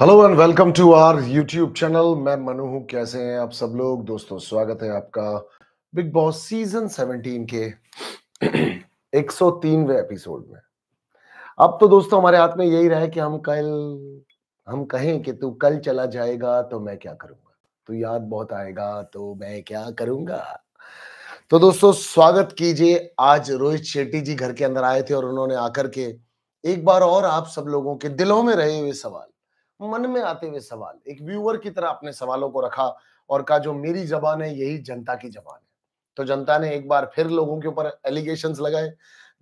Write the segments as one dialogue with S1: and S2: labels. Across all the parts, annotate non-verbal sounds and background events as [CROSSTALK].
S1: Hello and welcome to our YouTube channel मैं मनु हूं कैसे हैं आप सब लोग दोस्तों स्वागत है आपका बिग बॉस सीजन 17 के 103वें एपिसोड में अब तो दोस्तों हमारे हाथ में यही रहा कि हम कल हम कहें कि तू कल चला जाएगा तो मैं क्या करूंगा तू याद बहुत आएगा तो मैं क्या करूंगा तो दोस्तों स्वागत कीजिए आज रोहित शेट्टी जी घर के अंदर आए थे और उन्होंने आकर के एक बार और आप सब लोगों के दिलों में रहे हुए सवाल मन में आते हुए सवाल एक व्यूअर की तरह अपने सवालों को रखा और कहा जो मेरी जबान है यही जनता की जबान है तो जनता ने एक बार फिर लोगों के ऊपर एलिगेशन लगाए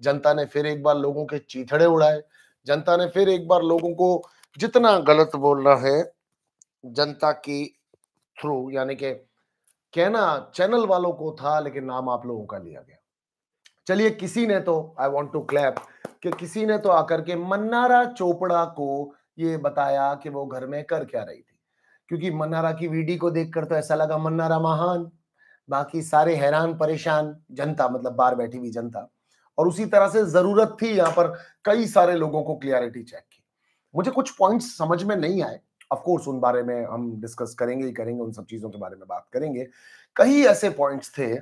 S1: जनता ने फिर एक बार लोगों के चीथड़े उड़ाए जनता ने फिर एक बार लोगों को जितना गलत बोलना है जनता की थ्रू यानी के कहना चैनल वालों को था लेकिन नाम आप लोगों का लिया गया चलिए किसी ने तो आई वॉन्ट टू क्लैप कि किसी ने तो आकर के मन्नारा चोपड़ा को ये बताया कि वो घर में कर क्या रही थी क्योंकि मन्नारा की वीडी को देखकर तो ऐसा लगा मन्नारा महान बाकी सारे हैरान परेशान जनता मतलब बाहर बैठी हुई जनता और उसी तरह से जरूरत थी यहाँ पर कई सारे लोगों को क्लियरिटी चेक की मुझे कुछ पॉइंट्स समझ में नहीं आए ऑफकोर्स उन बारे में हम डिस्कस करेंगे ही करेंगे उन सब चीजों के बारे में बात करेंगे कई ऐसे पॉइंट्स थे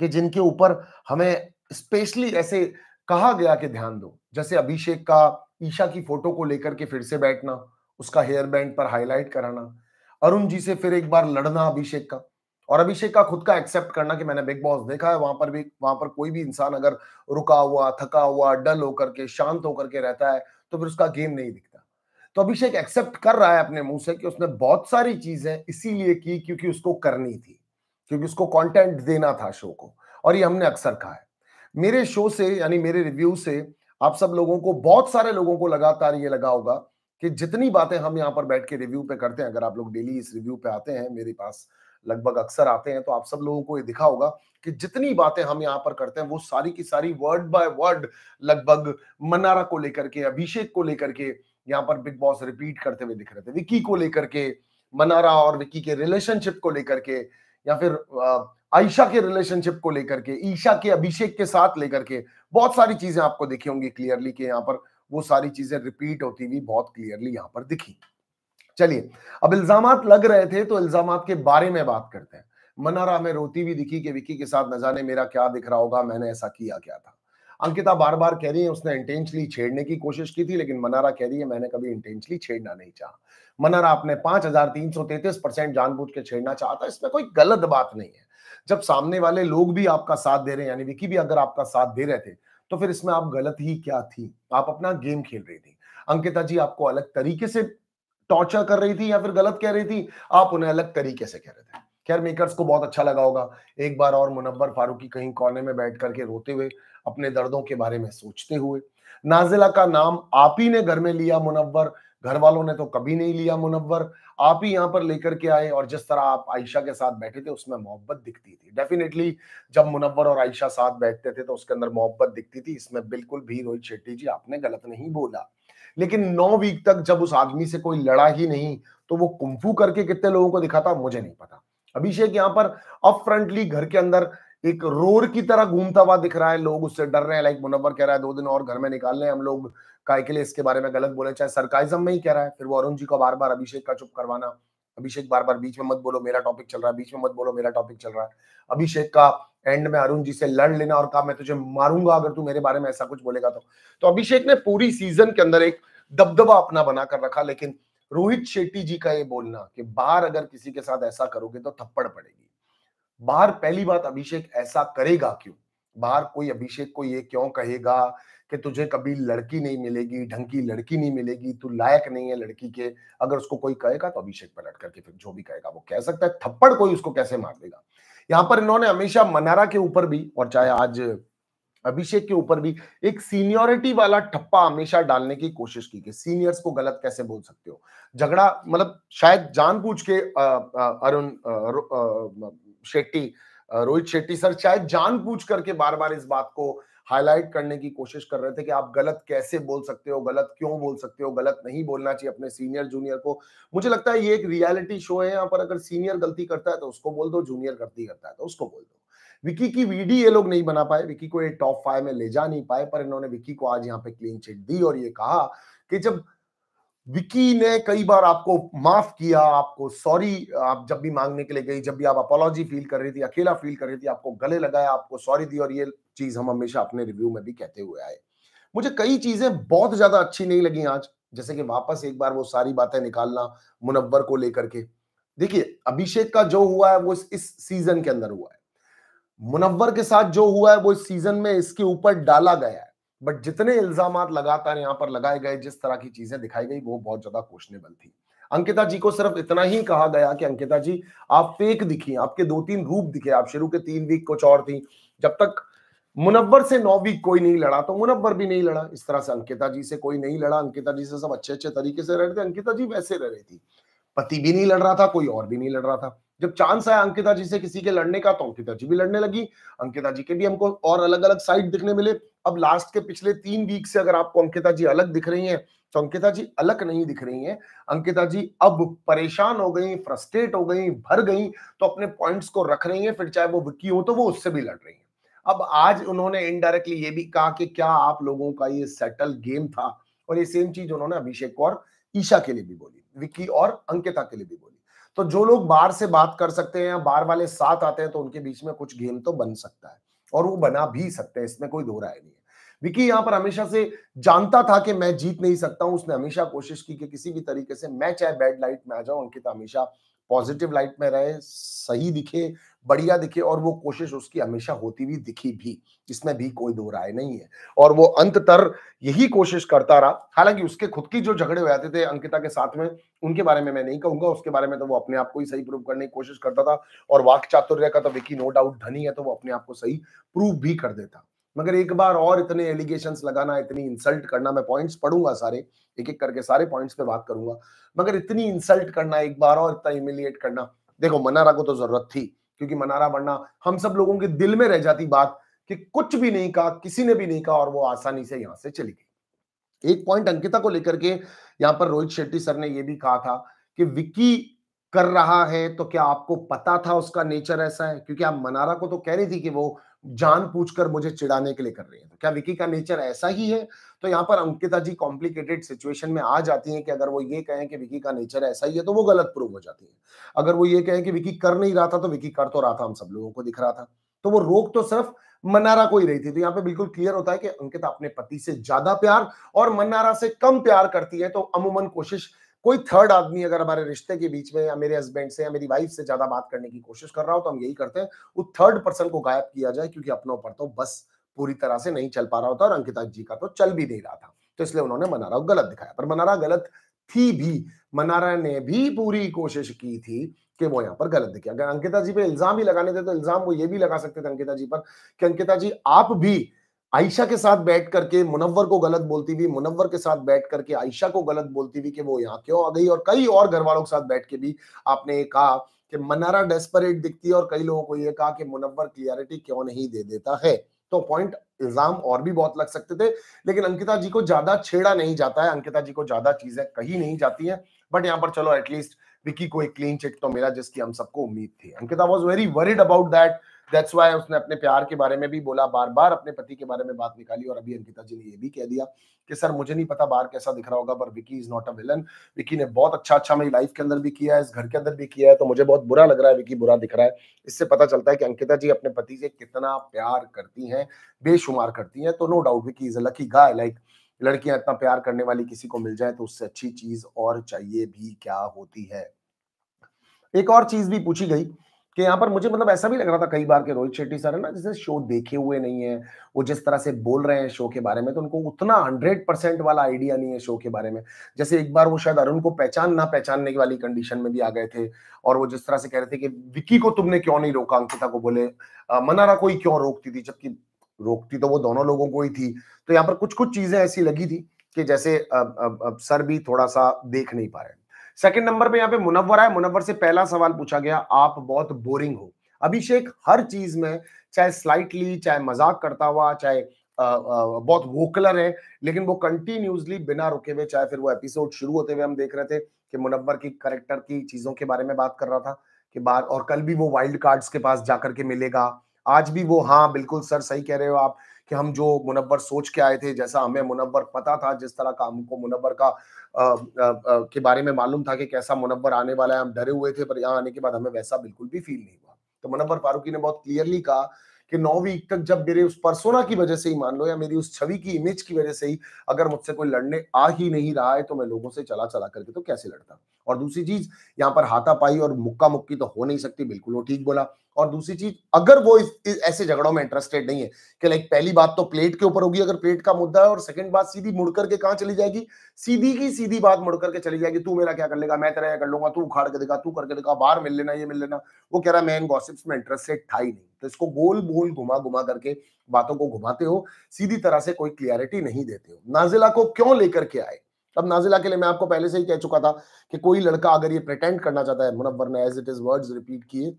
S1: कि जिनके ऊपर हमें स्पेशली ऐसे कहा गया कि ध्यान दो जैसे अभिषेक का ईशा की फोटो को लेकर के फिर से बैठना उसका हेयर बैंड पर हाईलाइट कराना अरुण जी से फिर एक बार लड़ना अभिषेक का और अभिषेक का खुद का एक्सेप्ट करना कि मैंने बिग बॉस देखा है वहां पर भी वहां पर कोई भी इंसान अगर रुका हुआ थका हुआ डल होकर के शांत होकर के रहता है तो फिर उसका गेम नहीं दिखता तो अभिषेक एक्सेप्ट कर रहा है अपने मुंह से कि उसने बहुत सारी चीजें इसीलिए की क्योंकि उसको करनी थी क्योंकि उसको कॉन्टेंट देना था शो को और ये हमने अक्सर कहा है मेरे शो से यानी मेरे रिव्यू से आप सब लोगों को बहुत सारे लोगों को लगातार ये लगा होगा कि जितनी बातें हम यहाँ पर बैठ के रिव्यू पे करते हैं अगर आप लोग डेली इस रिव्यू पे आते हैं मेरे पास लगभग अक्सर आते हैं तो आप सब लोगों को ये दिखा होगा कि जितनी बातें हम यहाँ पर करते हैं वो सारी की सारी वर्ड बाय वर्ड लगभग मनारा को लेकर के अभिषेक को लेकर के यहाँ पर बिग बॉस रिपीट करते हुए दिख रहे थे विकी को लेकर के मनारा और विकी के रिलेशनशिप को लेकर के या फिर आयशा के रिलेशनशिप को लेकर के ईशा के अभिषेक के साथ लेकर के बहुत सारी चीजें आपको दिखी होंगी क्लियरली के यहाँ पर वो सारी चीजें रिपीट होती हुई बहुत क्लियरली यहाँ पर दिखी चलिए अब इल्जाम लग रहे थे तो इल्जाम के बारे में बात करते हैं मनारा में रोती हुई दिखी कि विकी के साथ न जाने मेरा क्या दिख रहा होगा मैंने ऐसा किया क्या था अंकिता बार बार कह रही है उसने इंटेंशली छेड़ने की कोशिश की थी लेकिन मनारा कह रही है मैंने कभी इंटेंशली छेड़ना नहीं चाहा मनारा आपने पांच हजार तीन सौ तैतीस परसेंट जानबूझ के छेड़ना चाहता इसमें कोई गलत बात नहीं है जब सामने वाले लोग भी आपका साथ दे रहे हैं यानी विकी भी अगर आपका साथ दे रहे थे तो फिर इसमें आप गलत ही क्या थी आप अपना गेम खेल रही थी अंकिता जी आपको अलग तरीके से टॉर्चर कर रही थी या फिर गलत कह रही थी आप उन्हें अलग तरीके से कह रहे थे खैर मेकर्स को बहुत अच्छा लगा होगा एक बार और मुनव्वर फारूकी कहीं कोने में बैठ करके रोते हुए अपने दर्दों के बारे में सोचते हुए नाजिला का नाम आप ही ने घर में लिया मुनवर घर वालों ने तो कभी नहीं लिया मुनव्वर आप ही यहाँ पर लेकर के आए और जिस तरह आप आयशा के साथ बैठे थे उसमें मोहब्बत दिखती थी डेफिनेटली जब मुनव्वर और आयशा साथ बैठते थे तो उसके अंदर मोहब्बत दिखती थी इसमें बिल्कुल भी रोहित शेट्टी जी आपने गलत नहीं बोला लेकिन नौ वीक तक जब उस आदमी से कोई लड़ा ही नहीं तो वो कुंफू करके कितने लोगों को दिखाता मुझे नहीं पता अभिषेक यहाँ पर अप फ्रंटली घर के अंदर एक रोर की तरह घूमता हुआ दिख रहा है लोग उससे डर रहे हैं लाइक मुनवर कह रहा है दो दिन और घर में निकाल लें हम लोग काय के लिए इसके बारे में गलत बोले चाहे सरकाइजम में ही कह रहा है फिर वो अरुण जी को बार बार अभिषेक का चुप करवाना अभिषेक बार बार बीच में मत बोलो मेरा टॉपिक चल रहा है बीच में मत बोलो मेरा टॉपिक चल रहा है अभिषेक का एंड में अरुण जी से लड़ लेना और कहा मैं तुझे मारूंगा अगर तू मेरे बारे में ऐसा कुछ बोलेगा तो तो अभिषेक ने पूरी सीजन के अंदर एक दबदबा अपना बना कर रखा लेकिन रोहित शेट्टी जी का ये बोलना कि बार अगर किसी के साथ ऐसा करोगे तो थप्पड़ पड़ेगी बाहर पहली बात अभिषेक ऐसा करेगा क्यों बाहर कोई अभिषेक को ये क्यों कहेगा कि तुझे कभी लड़की नहीं मिलेगी ढंग की लड़की नहीं मिलेगी तू लायक नहीं है लड़की के अगर उसको कोई कहेगा तो अभिषेक पलट करके फिर जो भी कहेगा वो कह सकता है थप्पड़ कोई उसको कैसे मार देगा यहाँ पर इन्होंने हमेशा मनारा के ऊपर भी और चाहे आज अभिषेक के ऊपर भी एक सीनियोरिटी वाला ठप्पा हमेशा डालने की कोशिश की कि सीनियर्स को गलत कैसे बोल सकते हो झगड़ा मतलब शायद जानबूझ के अरुण शेट्टी रोहित शेट्टी सर शायद पूछ करके बार बार इस बात को हाईलाइट करने की कोशिश कर रहे थे कि आप गलत कैसे बोल सकते हो गलत क्यों बोल सकते हो गलत नहीं बोलना चाहिए अपने सीनियर जूनियर को मुझे लगता है ये एक रियलिटी शो है यहाँ पर अगर सीनियर गलती करता है तो उसको बोल दो जूनियर गलती करता है तो उसको बोल दो विकी की वीडी ये लोग नहीं बना पाए विकी को ये टॉप फाइव में ले जा नहीं पाए पर इन्होंने विकी को आज यहाँ पे क्लीन चिट दी और ये कहा कि जब विकी ने कई बार आपको माफ किया आपको सॉरी आप जब भी मांगने के लिए गई जब भी आप अपोलॉजी फील कर रही थी अकेला फील कर रही थी आपको गले लगाया आपको सॉरी दी और ये चीज हम हमेशा अपने रिव्यू में भी कहते हुए आए मुझे कई चीजें बहुत ज्यादा अच्छी नहीं लगी आज जैसे कि वापस एक बार वो सारी बातें निकालना मुनव्वर को लेकर के देखिए अभिषेक का जो हुआ है वो इस सीजन के अंदर हुआ है मुनव्वर के साथ जो हुआ है वो इस सीजन में इसके ऊपर डाला गया है बट जितने इल्जाम लगातार यहाँ पर लगाए गए जिस तरह की चीजें दिखाई गई वो बहुत ज्यादा क्वेश्चनेबल थी अंकिता जी को सिर्फ इतना ही कहा गया कि अंकिता जी आप फेक दिखी आपके दो तीन रूप दिखे आप शुरू के तीन वीक कुछ और थी जब तक मुनव्वर से नौ वीक कोई नहीं लड़ा तो मुनव्वर भी नहीं लड़ा इस तरह से अंकिता जी से कोई नहीं लड़ा अंकिता जी से सब अच्छे अच्छे तरीके से रह रहे थे अंकिता जी वैसे रह रही थी पति भी नहीं लड़ रहा था कोई और भी नहीं लड़ रहा था जब चांस आया अंकिता जी से किसी के लड़ने का तो अंकिता जी भी लड़ने लगी अंकिता जी के भी हमको और अलग अलग साइड दिखने मिले अब लास्ट के पिछले तीन वीक से अगर आपको अंकिता जी अलग दिख रही हैं तो अंकिता जी अलग नहीं दिख रही हैं अंकिता जी अब परेशान हो गई फ्रस्ट्रेट हो गई भर गई तो अपने पॉइंट्स को रख रही हैं फिर चाहे वो विक्की हो तो वो उससे भी लड़ रही हैं अब आज उन्होंने इनडायरेक्टली ये भी कहा कि क्या आप लोगों का ये सेटल गेम था और ये सेम चीज उन्होंने अभिषेक और ईशा के लिए भी बोली विक्की और अंकिता के लिए भी बोली तो जो लोग बार से बात कर सकते हैं या बार वाले साथ आते हैं तो उनके बीच में कुछ गेम तो बन सकता है और वो बना भी सकते हैं इसमें कोई दो राय नहीं है विकी यहां पर हमेशा से जानता था कि मैं जीत नहीं सकता हूं उसने हमेशा कोशिश की कि किसी भी तरीके से मैं चाहे बैड लाइट में आ जाऊं अंकिता हमेशा पॉजिटिव लाइट में रहे सही दिखे बढ़िया दिखे और वो कोशिश उसकी हमेशा होती हुई दिखी भी इसमें भी कोई दो राय नहीं है और वो अंत तर यही कोशिश करता रहा हालांकि उसके खुद की जो झगड़े हो जाते थे अंकिता के साथ में उनके बारे में मैं नहीं कहूंगा उसके बारे में तो वो अपने आप को ही सही प्रूव करने की कोशिश करता था और वाक चातुर्य का तो विकी नो डाउट धनी है तो वो अपने आप को सही प्रूव भी कर देता मगर एक बार और इतने एलिगेशन लगाना इतनी इंसल्ट करना मैं पॉइंट्स पढ़ूंगा सारे एक एक करके सारे पॉइंट्स पे बात करूंगा मगर इतनी इंसल्ट करना एक बार और इतना ह्यूमिलिएट करना देखो मनारा को तो जरूरत थी क्योंकि मनारा बनना हम सब लोगों के दिल में रह जाती बात कि कुछ भी नहीं कहा किसी ने भी नहीं कहा और वो आसानी से यहां से चली गई एक पॉइंट अंकिता को लेकर के यहां पर रोहित शेट्टी सर ने यह भी कहा था कि विक्की कर रहा है तो क्या आपको पता था उसका नेचर ऐसा है क्योंकि आप मनारा को तो कह रही थी कि वो जान कर मुझे चिड़ाने के लिए कर रही है तो क्या विकी का नेचर ऐसा ही है तो यहाँ पर अंकिता जी कॉम्प्लिकेटेड सिचुएशन में आ जाती हैं कि अगर वो ये कहें कि विकी का नेचर ऐसा ही है तो वो गलत प्रूव हो जाती है अगर वो ये कहें कि विकी कर नहीं रहा था तो विकी कर तो रहा था हम सब लोगों को दिख रहा था तो वो रोक तो सिर्फ मनारा को ही रही थी तो यहाँ पे बिल्कुल क्लियर होता है कि अंकिता अपने पति से ज्यादा प्यार और मनारा से कम प्यार करती है तो अमूमन कोशिश कोई थर्ड आदमी अगर हमारे रिश्ते के बीच में या मेरे हस्बैंड से या मेरी वाइफ से ज्यादा बात करने की कोशिश कर रहा हो तो हम यही करते हैं वो थर्ड पर्सन को गायब किया जाए क्योंकि अपनों पर तो बस पूरी तरह से नहीं चल पा रहा होता और अंकिता जी का तो चल भी नहीं रहा था तो इसलिए उन्होंने मनारा को गलत दिखाया पर मनारा गलत थी भी मनारा ने भी पूरी कोशिश की थी कि वो यहाँ पर गलत दिखे अगर अंकिता जी पे इल्जाम ही लगाने थे तो इल्जाम वो ये भी लगा सकते थे अंकिता जी पर कि अंकिता जी आप भी आयशा के साथ बैठ करके मुनव्वर को गलत बोलती हुई मुनव्वर के साथ बैठ करके आयशा को गलत बोलती हुई कि वो यहाँ क्यों आ गई और कई और घर वालों के साथ बैठ के भी आपने कहा कि मनारा डेस्परेट दिखती है और कई लोगों को ये कहा कि मुनव्वर क्लियरिटी क्यों नहीं दे देता है तो पॉइंट इल्जाम और भी बहुत लग सकते थे लेकिन अंकिता जी को ज्यादा छेड़ा नहीं जाता है अंकिता जी को ज्यादा चीजें कही नहीं जाती हैं बट यहाँ पर चलो एटलीस्ट विकी को एक क्लीन चिट तो मिला जिसकी हम सबको उम्मीद थी Ankita was very worried about that that's why उसने अपने प्यार के बारे में भी बोला बार बार अपने पति के बारे में बात निकाली और अभी अंकिता जी ने ये भी कह दिया कि सर मुझे नहीं पता बार कैसा दिख रहा होगा पर Vicky is not a villain Vicky ने बहुत अच्छा अच्छा मेरी लाइफ के अंदर भी किया है इस घर के अंदर भी किया है तो मुझे बहुत बुरा लग रहा है विकी बुरा दिख रहा है इससे पता चलता है कि अंकिता जी अपने पति से कितना प्यार करती हैं बेशुमार करती हैं तो no doubt Vicky is a lucky guy like लड़कियां इतना प्यार करने वाली किसी को मिल जाए तो उससे अच्छी चीज और चाहिए भी क्या होती है एक और चीज भी पूछी गई कि यहाँ पर मुझे मतलब ऐसा भी लग रहा था कई बार के रोहित शेट्टी सर है ना जिसे शो देखे हुए नहीं है वो जिस तरह से बोल रहे हैं शो के बारे में तो उनको उतना हंड्रेड परसेंट वाला आइडिया नहीं है शो के बारे में जैसे एक बार वो शायद अरुण को पहचान ना पहचानने वाली कंडीशन में भी आ गए थे और वो जिस तरह से कह रहे थे कि विक्की को तुमने क्यों नहीं रोका अंकिता को बोले मनारा कोई क्यों रोकती थी जबकि रोकती तो वो दोनों लोगों को ही थी तो यहाँ पर कुछ कुछ चीजें ऐसी लगी थी कि जैसे अब, अब, अब सर भी थोड़ा सा देख नहीं पा रहे सेकंड नंबर पे यहाँ पे मुनव्वर है मुनव्वर से पहला सवाल पूछा गया आप बहुत बोरिंग हो अभिषेक हर चीज में चाहे स्लाइटली चाहे मजाक करता हुआ चाहे आ, आ, बहुत वोकलर है लेकिन वो कंटिन्यूसली बिना रुके हुए चाहे फिर वो एपिसोड शुरू होते हुए हम देख रहे थे कि मुनव्वर की करेक्टर की चीजों के बारे में बात कर रहा था कि बार और कल भी वो वाइल्ड कार्ड्स के पास जाकर के मिलेगा आज भी वो हाँ बिल्कुल सर सही कह रहे हो आप कि हम जो मुनबर सोच के आए थे जैसा हमें मुनव्वर पता था जिस तरह का हमको मुनबर का आ, आ, आ, के बारे में मालूम था कि कैसा मुनबर आने वाला है हम डरे हुए थे पर यहाँ आने के बाद हमें वैसा बिल्कुल भी फील नहीं हुआ तो मुनवर फारूकी ने बहुत क्लियरली कहा कि नौ वीक तक जब मेरे उस परसोना की वजह से ही मान लो या मेरी उस छवि की इमेज की वजह से ही अगर मुझसे कोई लड़ने आ ही नहीं रहा है तो मैं लोगों से चला चला करके तो कैसे लड़ता और दूसरी चीज यहाँ पर हाथापाई और मुक्का मुक्की तो हो नहीं सकती बिल्कुल वो ठीक बोला और दूसरी चीज अगर वो इस, इस ऐसे झगड़ों में इंटरेस्टेड नहीं है कि लाइक पहली बात तो प्लेट के ऊपर होगी अगर प्लेट का मुद्दा है और सेकंड बात सीधी मुड़ करके कहाँ चली जाएगी सीधी की सीधी बात मुड़ करके चली जाएगी तू मेरा क्या कर लेगा मैं तेरा कर लूंगा तू उखाड़ के देगा तू करके देगा बाहर मिल लेना ये मिल लेना वो कह रहा है मैं इन गॉसिप्स में इंटरेस्टेड था ही नहीं तो इसको गोल गोल घुमा घुमा करके बातों को घुमाते हो सीधी तरह से कोई क्लियरिटी नहीं देते हो नाजिला को क्यों लेकर के आए अब नाजिला के लिए मैं आपको पहले से ही कह चुका था कि कोई लड़का अगर ये प्रिटेंड करना चाहता है मुनबर ने as it is words repeat किए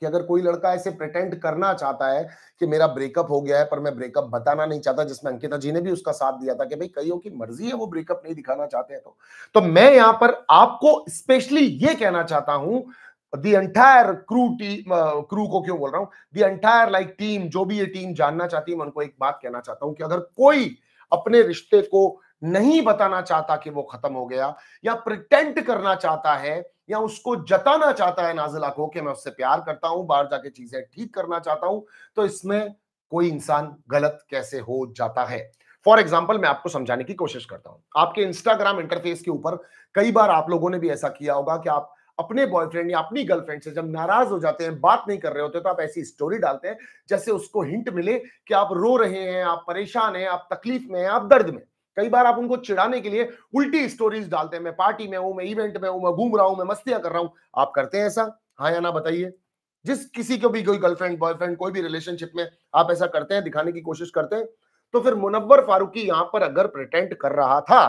S1: कि अगर कोई लड़का ऐसे प्रिटेंड करना चाहता है कि मेरा ब्रेकअप हो गया है पर मैं ब्रेकअप बताना नहीं चाहता जिसमें अंकिता जी ने भी उसका साथ दिया था कि भाई कईयों की मर्जी है वो ब्रेकअप नहीं दिखाना चाहते हैं तो तो मैं यहां पर आपको स्पेशली ये कहना चाहता हूं the entire crew team crew को क्यों बोल रहा हूं दी एंटायर लाइक टीम जो भी ये टीम जानना चाहती है मैं उनको एक बात कहना चाहता हूं कि अगर कोई अपने रिश्ते को नहीं बताना चाहता कि वो खत्म हो गया या प्रिटेंट करना चाहता है या उसको जताना चाहता है नाजिला को कि मैं उससे प्यार करता हूं बाहर जाके चीजें ठीक करना चाहता हूं तो इसमें कोई इंसान गलत कैसे हो जाता है फॉर एग्जाम्पल मैं आपको समझाने की कोशिश करता हूं आपके इंस्टाग्राम इंटरफेस के ऊपर कई बार आप लोगों ने भी ऐसा किया होगा कि आप अपने बॉयफ्रेंड या अपनी गर्लफ्रेंड से जब नाराज हो जाते हैं बात नहीं कर रहे होते तो आप ऐसी स्टोरी डालते हैं जैसे उसको हिंट मिले कि आप रो रहे हैं आप परेशान हैं आप तकलीफ में हैं आप दर्द में कई बार आप उनको चिढ़ाने के लिए उल्टी स्टोरीज डालते हैं मैं पार्टी में हूं मैं इवेंट में हूं मैं घूम रहा हूं मैं मस्तियां कर रहा हूं आप करते हैं ऐसा हाँ या ना बताइए जिस किसी को भी कोई गर्लफ्रेंड बॉयफ्रेंड कोई भी रिलेशनशिप में आप ऐसा करते हैं दिखाने की कोशिश करते हैं तो फिर मुनव्वर फारूकी यहां पर अगर प्रटेंट कर रहा था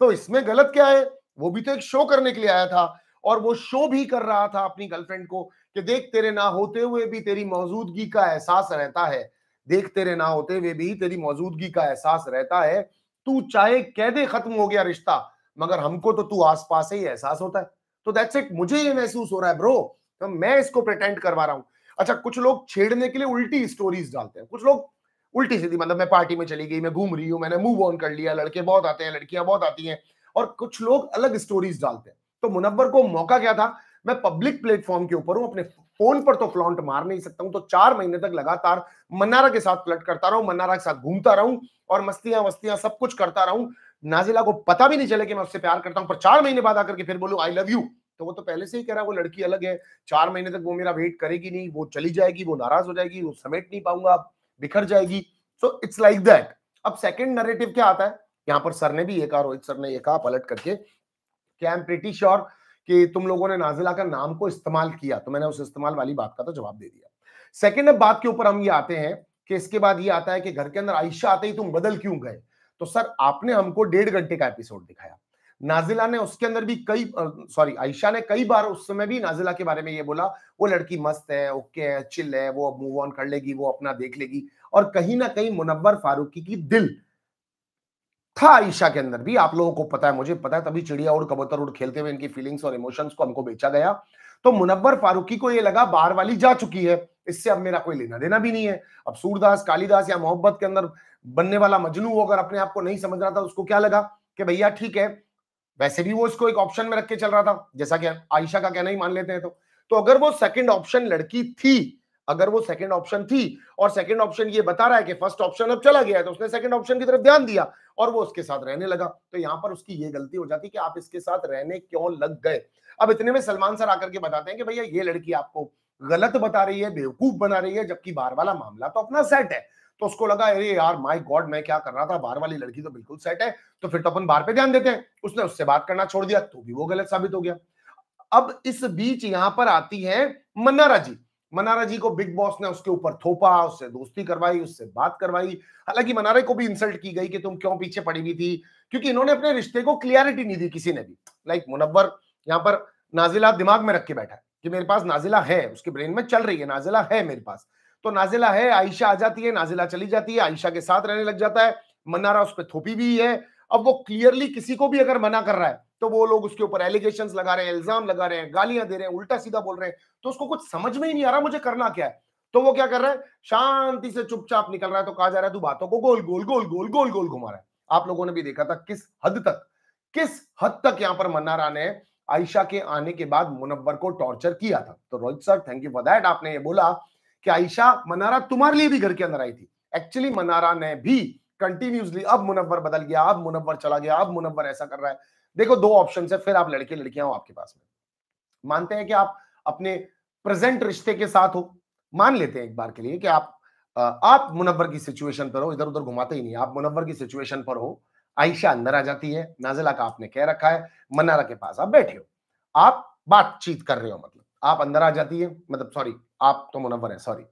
S1: तो इसमें गलत क्या है वो भी तो एक शो करने के लिए आया था और वो शो भी कर रहा था अपनी गर्लफ्रेंड को कि देख तेरे ना होते हुए भी तेरी मौजूदगी का एहसास रहता है देख तेरे ना होते हुए भी तेरी मौजूदगी का एहसास रहता है तू चाहे कह दे खत्म हो गया रिश्ता मगर हमको तो तू आसपास पास ही एहसास होता है तो दैट्स इट मुझे ये महसूस हो रहा है ब्रो तो मैं इसको प्रिटेंड करवा रहा हूं अच्छा कुछ लोग छेड़ने के लिए उल्टी स्टोरीज डालते हैं कुछ लोग उल्टी सीधी मतलब मैं पार्टी में चली गई मैं घूम रही हूं मैंने मूव ऑन कर लिया लड़के बहुत आते हैं लड़कियां बहुत आती हैं और कुछ लोग अलग स्टोरीज डालते हैं तो मुनव्वर को मौका क्या था मैं पब्लिक प्लेटफॉर्म के ऊपर हूँ अपने फोन पर तो फ्लॉन्ट मार नहीं सकता हूं तो चार महीने तक लगातार मन्नारा के साथ फ्लट करता रहा मन्नारा के साथ घूमता रहूं और मस्तियां वस्तियां सब कुछ करता रहूं नाजिला को पता भी नहीं चले कि मैं उससे प्यार करता हूं पर चार महीने बाद आकर के फिर बोलू आई लव यू तो वो तो पहले से ही कह रहा है वो लड़की अलग है चार महीने तक वो मेरा वेट करेगी नहीं वो चली जाएगी वो नाराज हो जाएगी वो समेट नहीं पाऊंगा बिखर जाएगी सो इट्स लाइक दैट अब सेकंड नरेटिव क्या आता है यहां पर सर ने भी ये कहा रोहित सर ने ये कहा पलट करके कि आई एम प्रिटी श्योर कि तुम लोगों ने नाजिला का नाम को इस्तेमाल किया तो मैंने उस इस्तेमाल वाली बात का तो जवाब दे दिया सेकेंड अब बात के ऊपर हम ये आते हैं कि इसके बाद ये आता है कि घर के अंदर आयशा आते ही तुम बदल क्यों गए तो सर आपने हमको डेढ़ घंटे का एपिसोड दिखाया नाजिला ने उसके अंदर भी कई सॉरी आयशा ने कई बार उस समय भी नाजिला के बारे में ये बोला वो लड़की मस्त है ओके है चिल है वो मूव ऑन कर लेगी वो अपना देख लेगी और कहीं ना कहीं मुनव्वर फारूकी की दिल था ईशा के अंदर भी आप लोगों को पता है मुझे पता है तभी चिड़िया उड़ कबूतर उड़ खेलते हुए इनकी फीलिंग्स और इमोशंस को हमको बेचा गया तो मुनबर फारूकी को ये लगा बार वाली जा चुकी है इससे अब मेरा कोई लेना देना भी नहीं है अब सूरदास कालीदास या मोहब्बत के अंदर बनने वाला मजनू अगर अपने आप को नहीं समझ रहा था उसको क्या लगा कि भैया ठीक है वैसे भी वो इसको एक ऑप्शन में रख के चल रहा था जैसा कि आयशा का कहना ही मान लेते हैं तो तो अगर वो सेकंड ऑप्शन लड़की थी अगर वो सेकंड ऑप्शन थी और सेकंड ऑप्शन ये बता रहा है कि फर्स्ट ऑप्शन अब चला गया है तो उसने सेकंड ऑप्शन की तरफ ध्यान दिया और वो उसके साथ रहने लगा तो यहाँ पर उसकी ये गलती हो जाती कि आप इसके साथ रहने क्यों लग गए अब इतने में सलमान सर आकर के बताते हैं कि भैया ये लड़की आपको गलत बता रही है बेवकूफ बना रही है जबकि बार वाला मामला तो अपना सेट है तो उसको लगा अरे यार माय गॉड मैं क्या कर रहा था बार वाली लड़की तो बिल्कुल सेट है तो फिर तो अपन बार पे ध्यान देते हैं उसने उससे बात करना छोड़ दिया तो भी वो गलत साबित हो गया अब इस बीच यहां पर आती है मन्नारा जी मनारा जी को बिग बॉस ने उसके ऊपर थोपा उससे दोस्ती करवाई उससे बात करवाई हालांकि मनारा को भी इंसल्ट की गई कि तुम क्यों पीछे पड़ी हुई थी क्योंकि इन्होंने अपने रिश्ते को क्लियरिटी नहीं दी किसी ने भी लाइक मुनव्वर यहाँ पर नाजिला दिमाग में रख के बैठा है कि मेरे पास नाजिला है उसके ब्रेन में चल रही है नाजिला है मेरे पास तो नाजिला है आयशा आ जाती है नाजिला चली जाती है आयशा के साथ रहने लग जाता है मनारा उस पर थोपी भी है अब वो क्लियरली किसी को भी अगर मना कर रहा है तो वो लोग उसके ऊपर एलिगेशन लगा रहे हैं इल्जाम लगा रहे हैं गालियां दे रहे हैं उल्टा सीधा बोल रहे हैं तो उसको कुछ समझ में ही नहीं आ रहा मुझे करना क्या है तो वो क्या कर रहा है शांति से चुपचाप निकल रहा है तो कहा जा रहा है तू बातों को गोल गोल गोल गोल गोल गोल घुमा रहा है आप लोगों ने भी देखा था किस हद तक किस हद तक यहां पर मन्ना रा ने आयशा के आने के बाद मुनव्वर को टॉर्चर किया था तो Rohit sir thank you for that आपने ये बोला कि आयशा मनारा तुम्हारे लिए भी घर के अंदर आई थी एक्चुअली मनारा ने भी कंटिन्यूसली अब मुनव्वर बदल गया अब मुनव्वर चला गया अब मुनव्वर ऐसा कर रहा है देखो दो ऑप्शन है फिर आप लड़के लड़कियां हो आपके पास में मानते हैं कि आप अपने प्रेजेंट रिश्ते के साथ हो मान लेते हैं एक बार के लिए कि आप आप मुनव्वर की सिचुएशन पर हो इधर उधर घुमाते ही नहीं आप मुनव्वर की सिचुएशन पर हो आयशा अंदर आ जाती है नाजिला का आपने कह रखा है मनारा के पास आप बैठे हो आप बातचीत कर रहे हो मतलब आप अंदर आ जाती है मतलब सॉरी आप तो मुनव्वर है सॉरी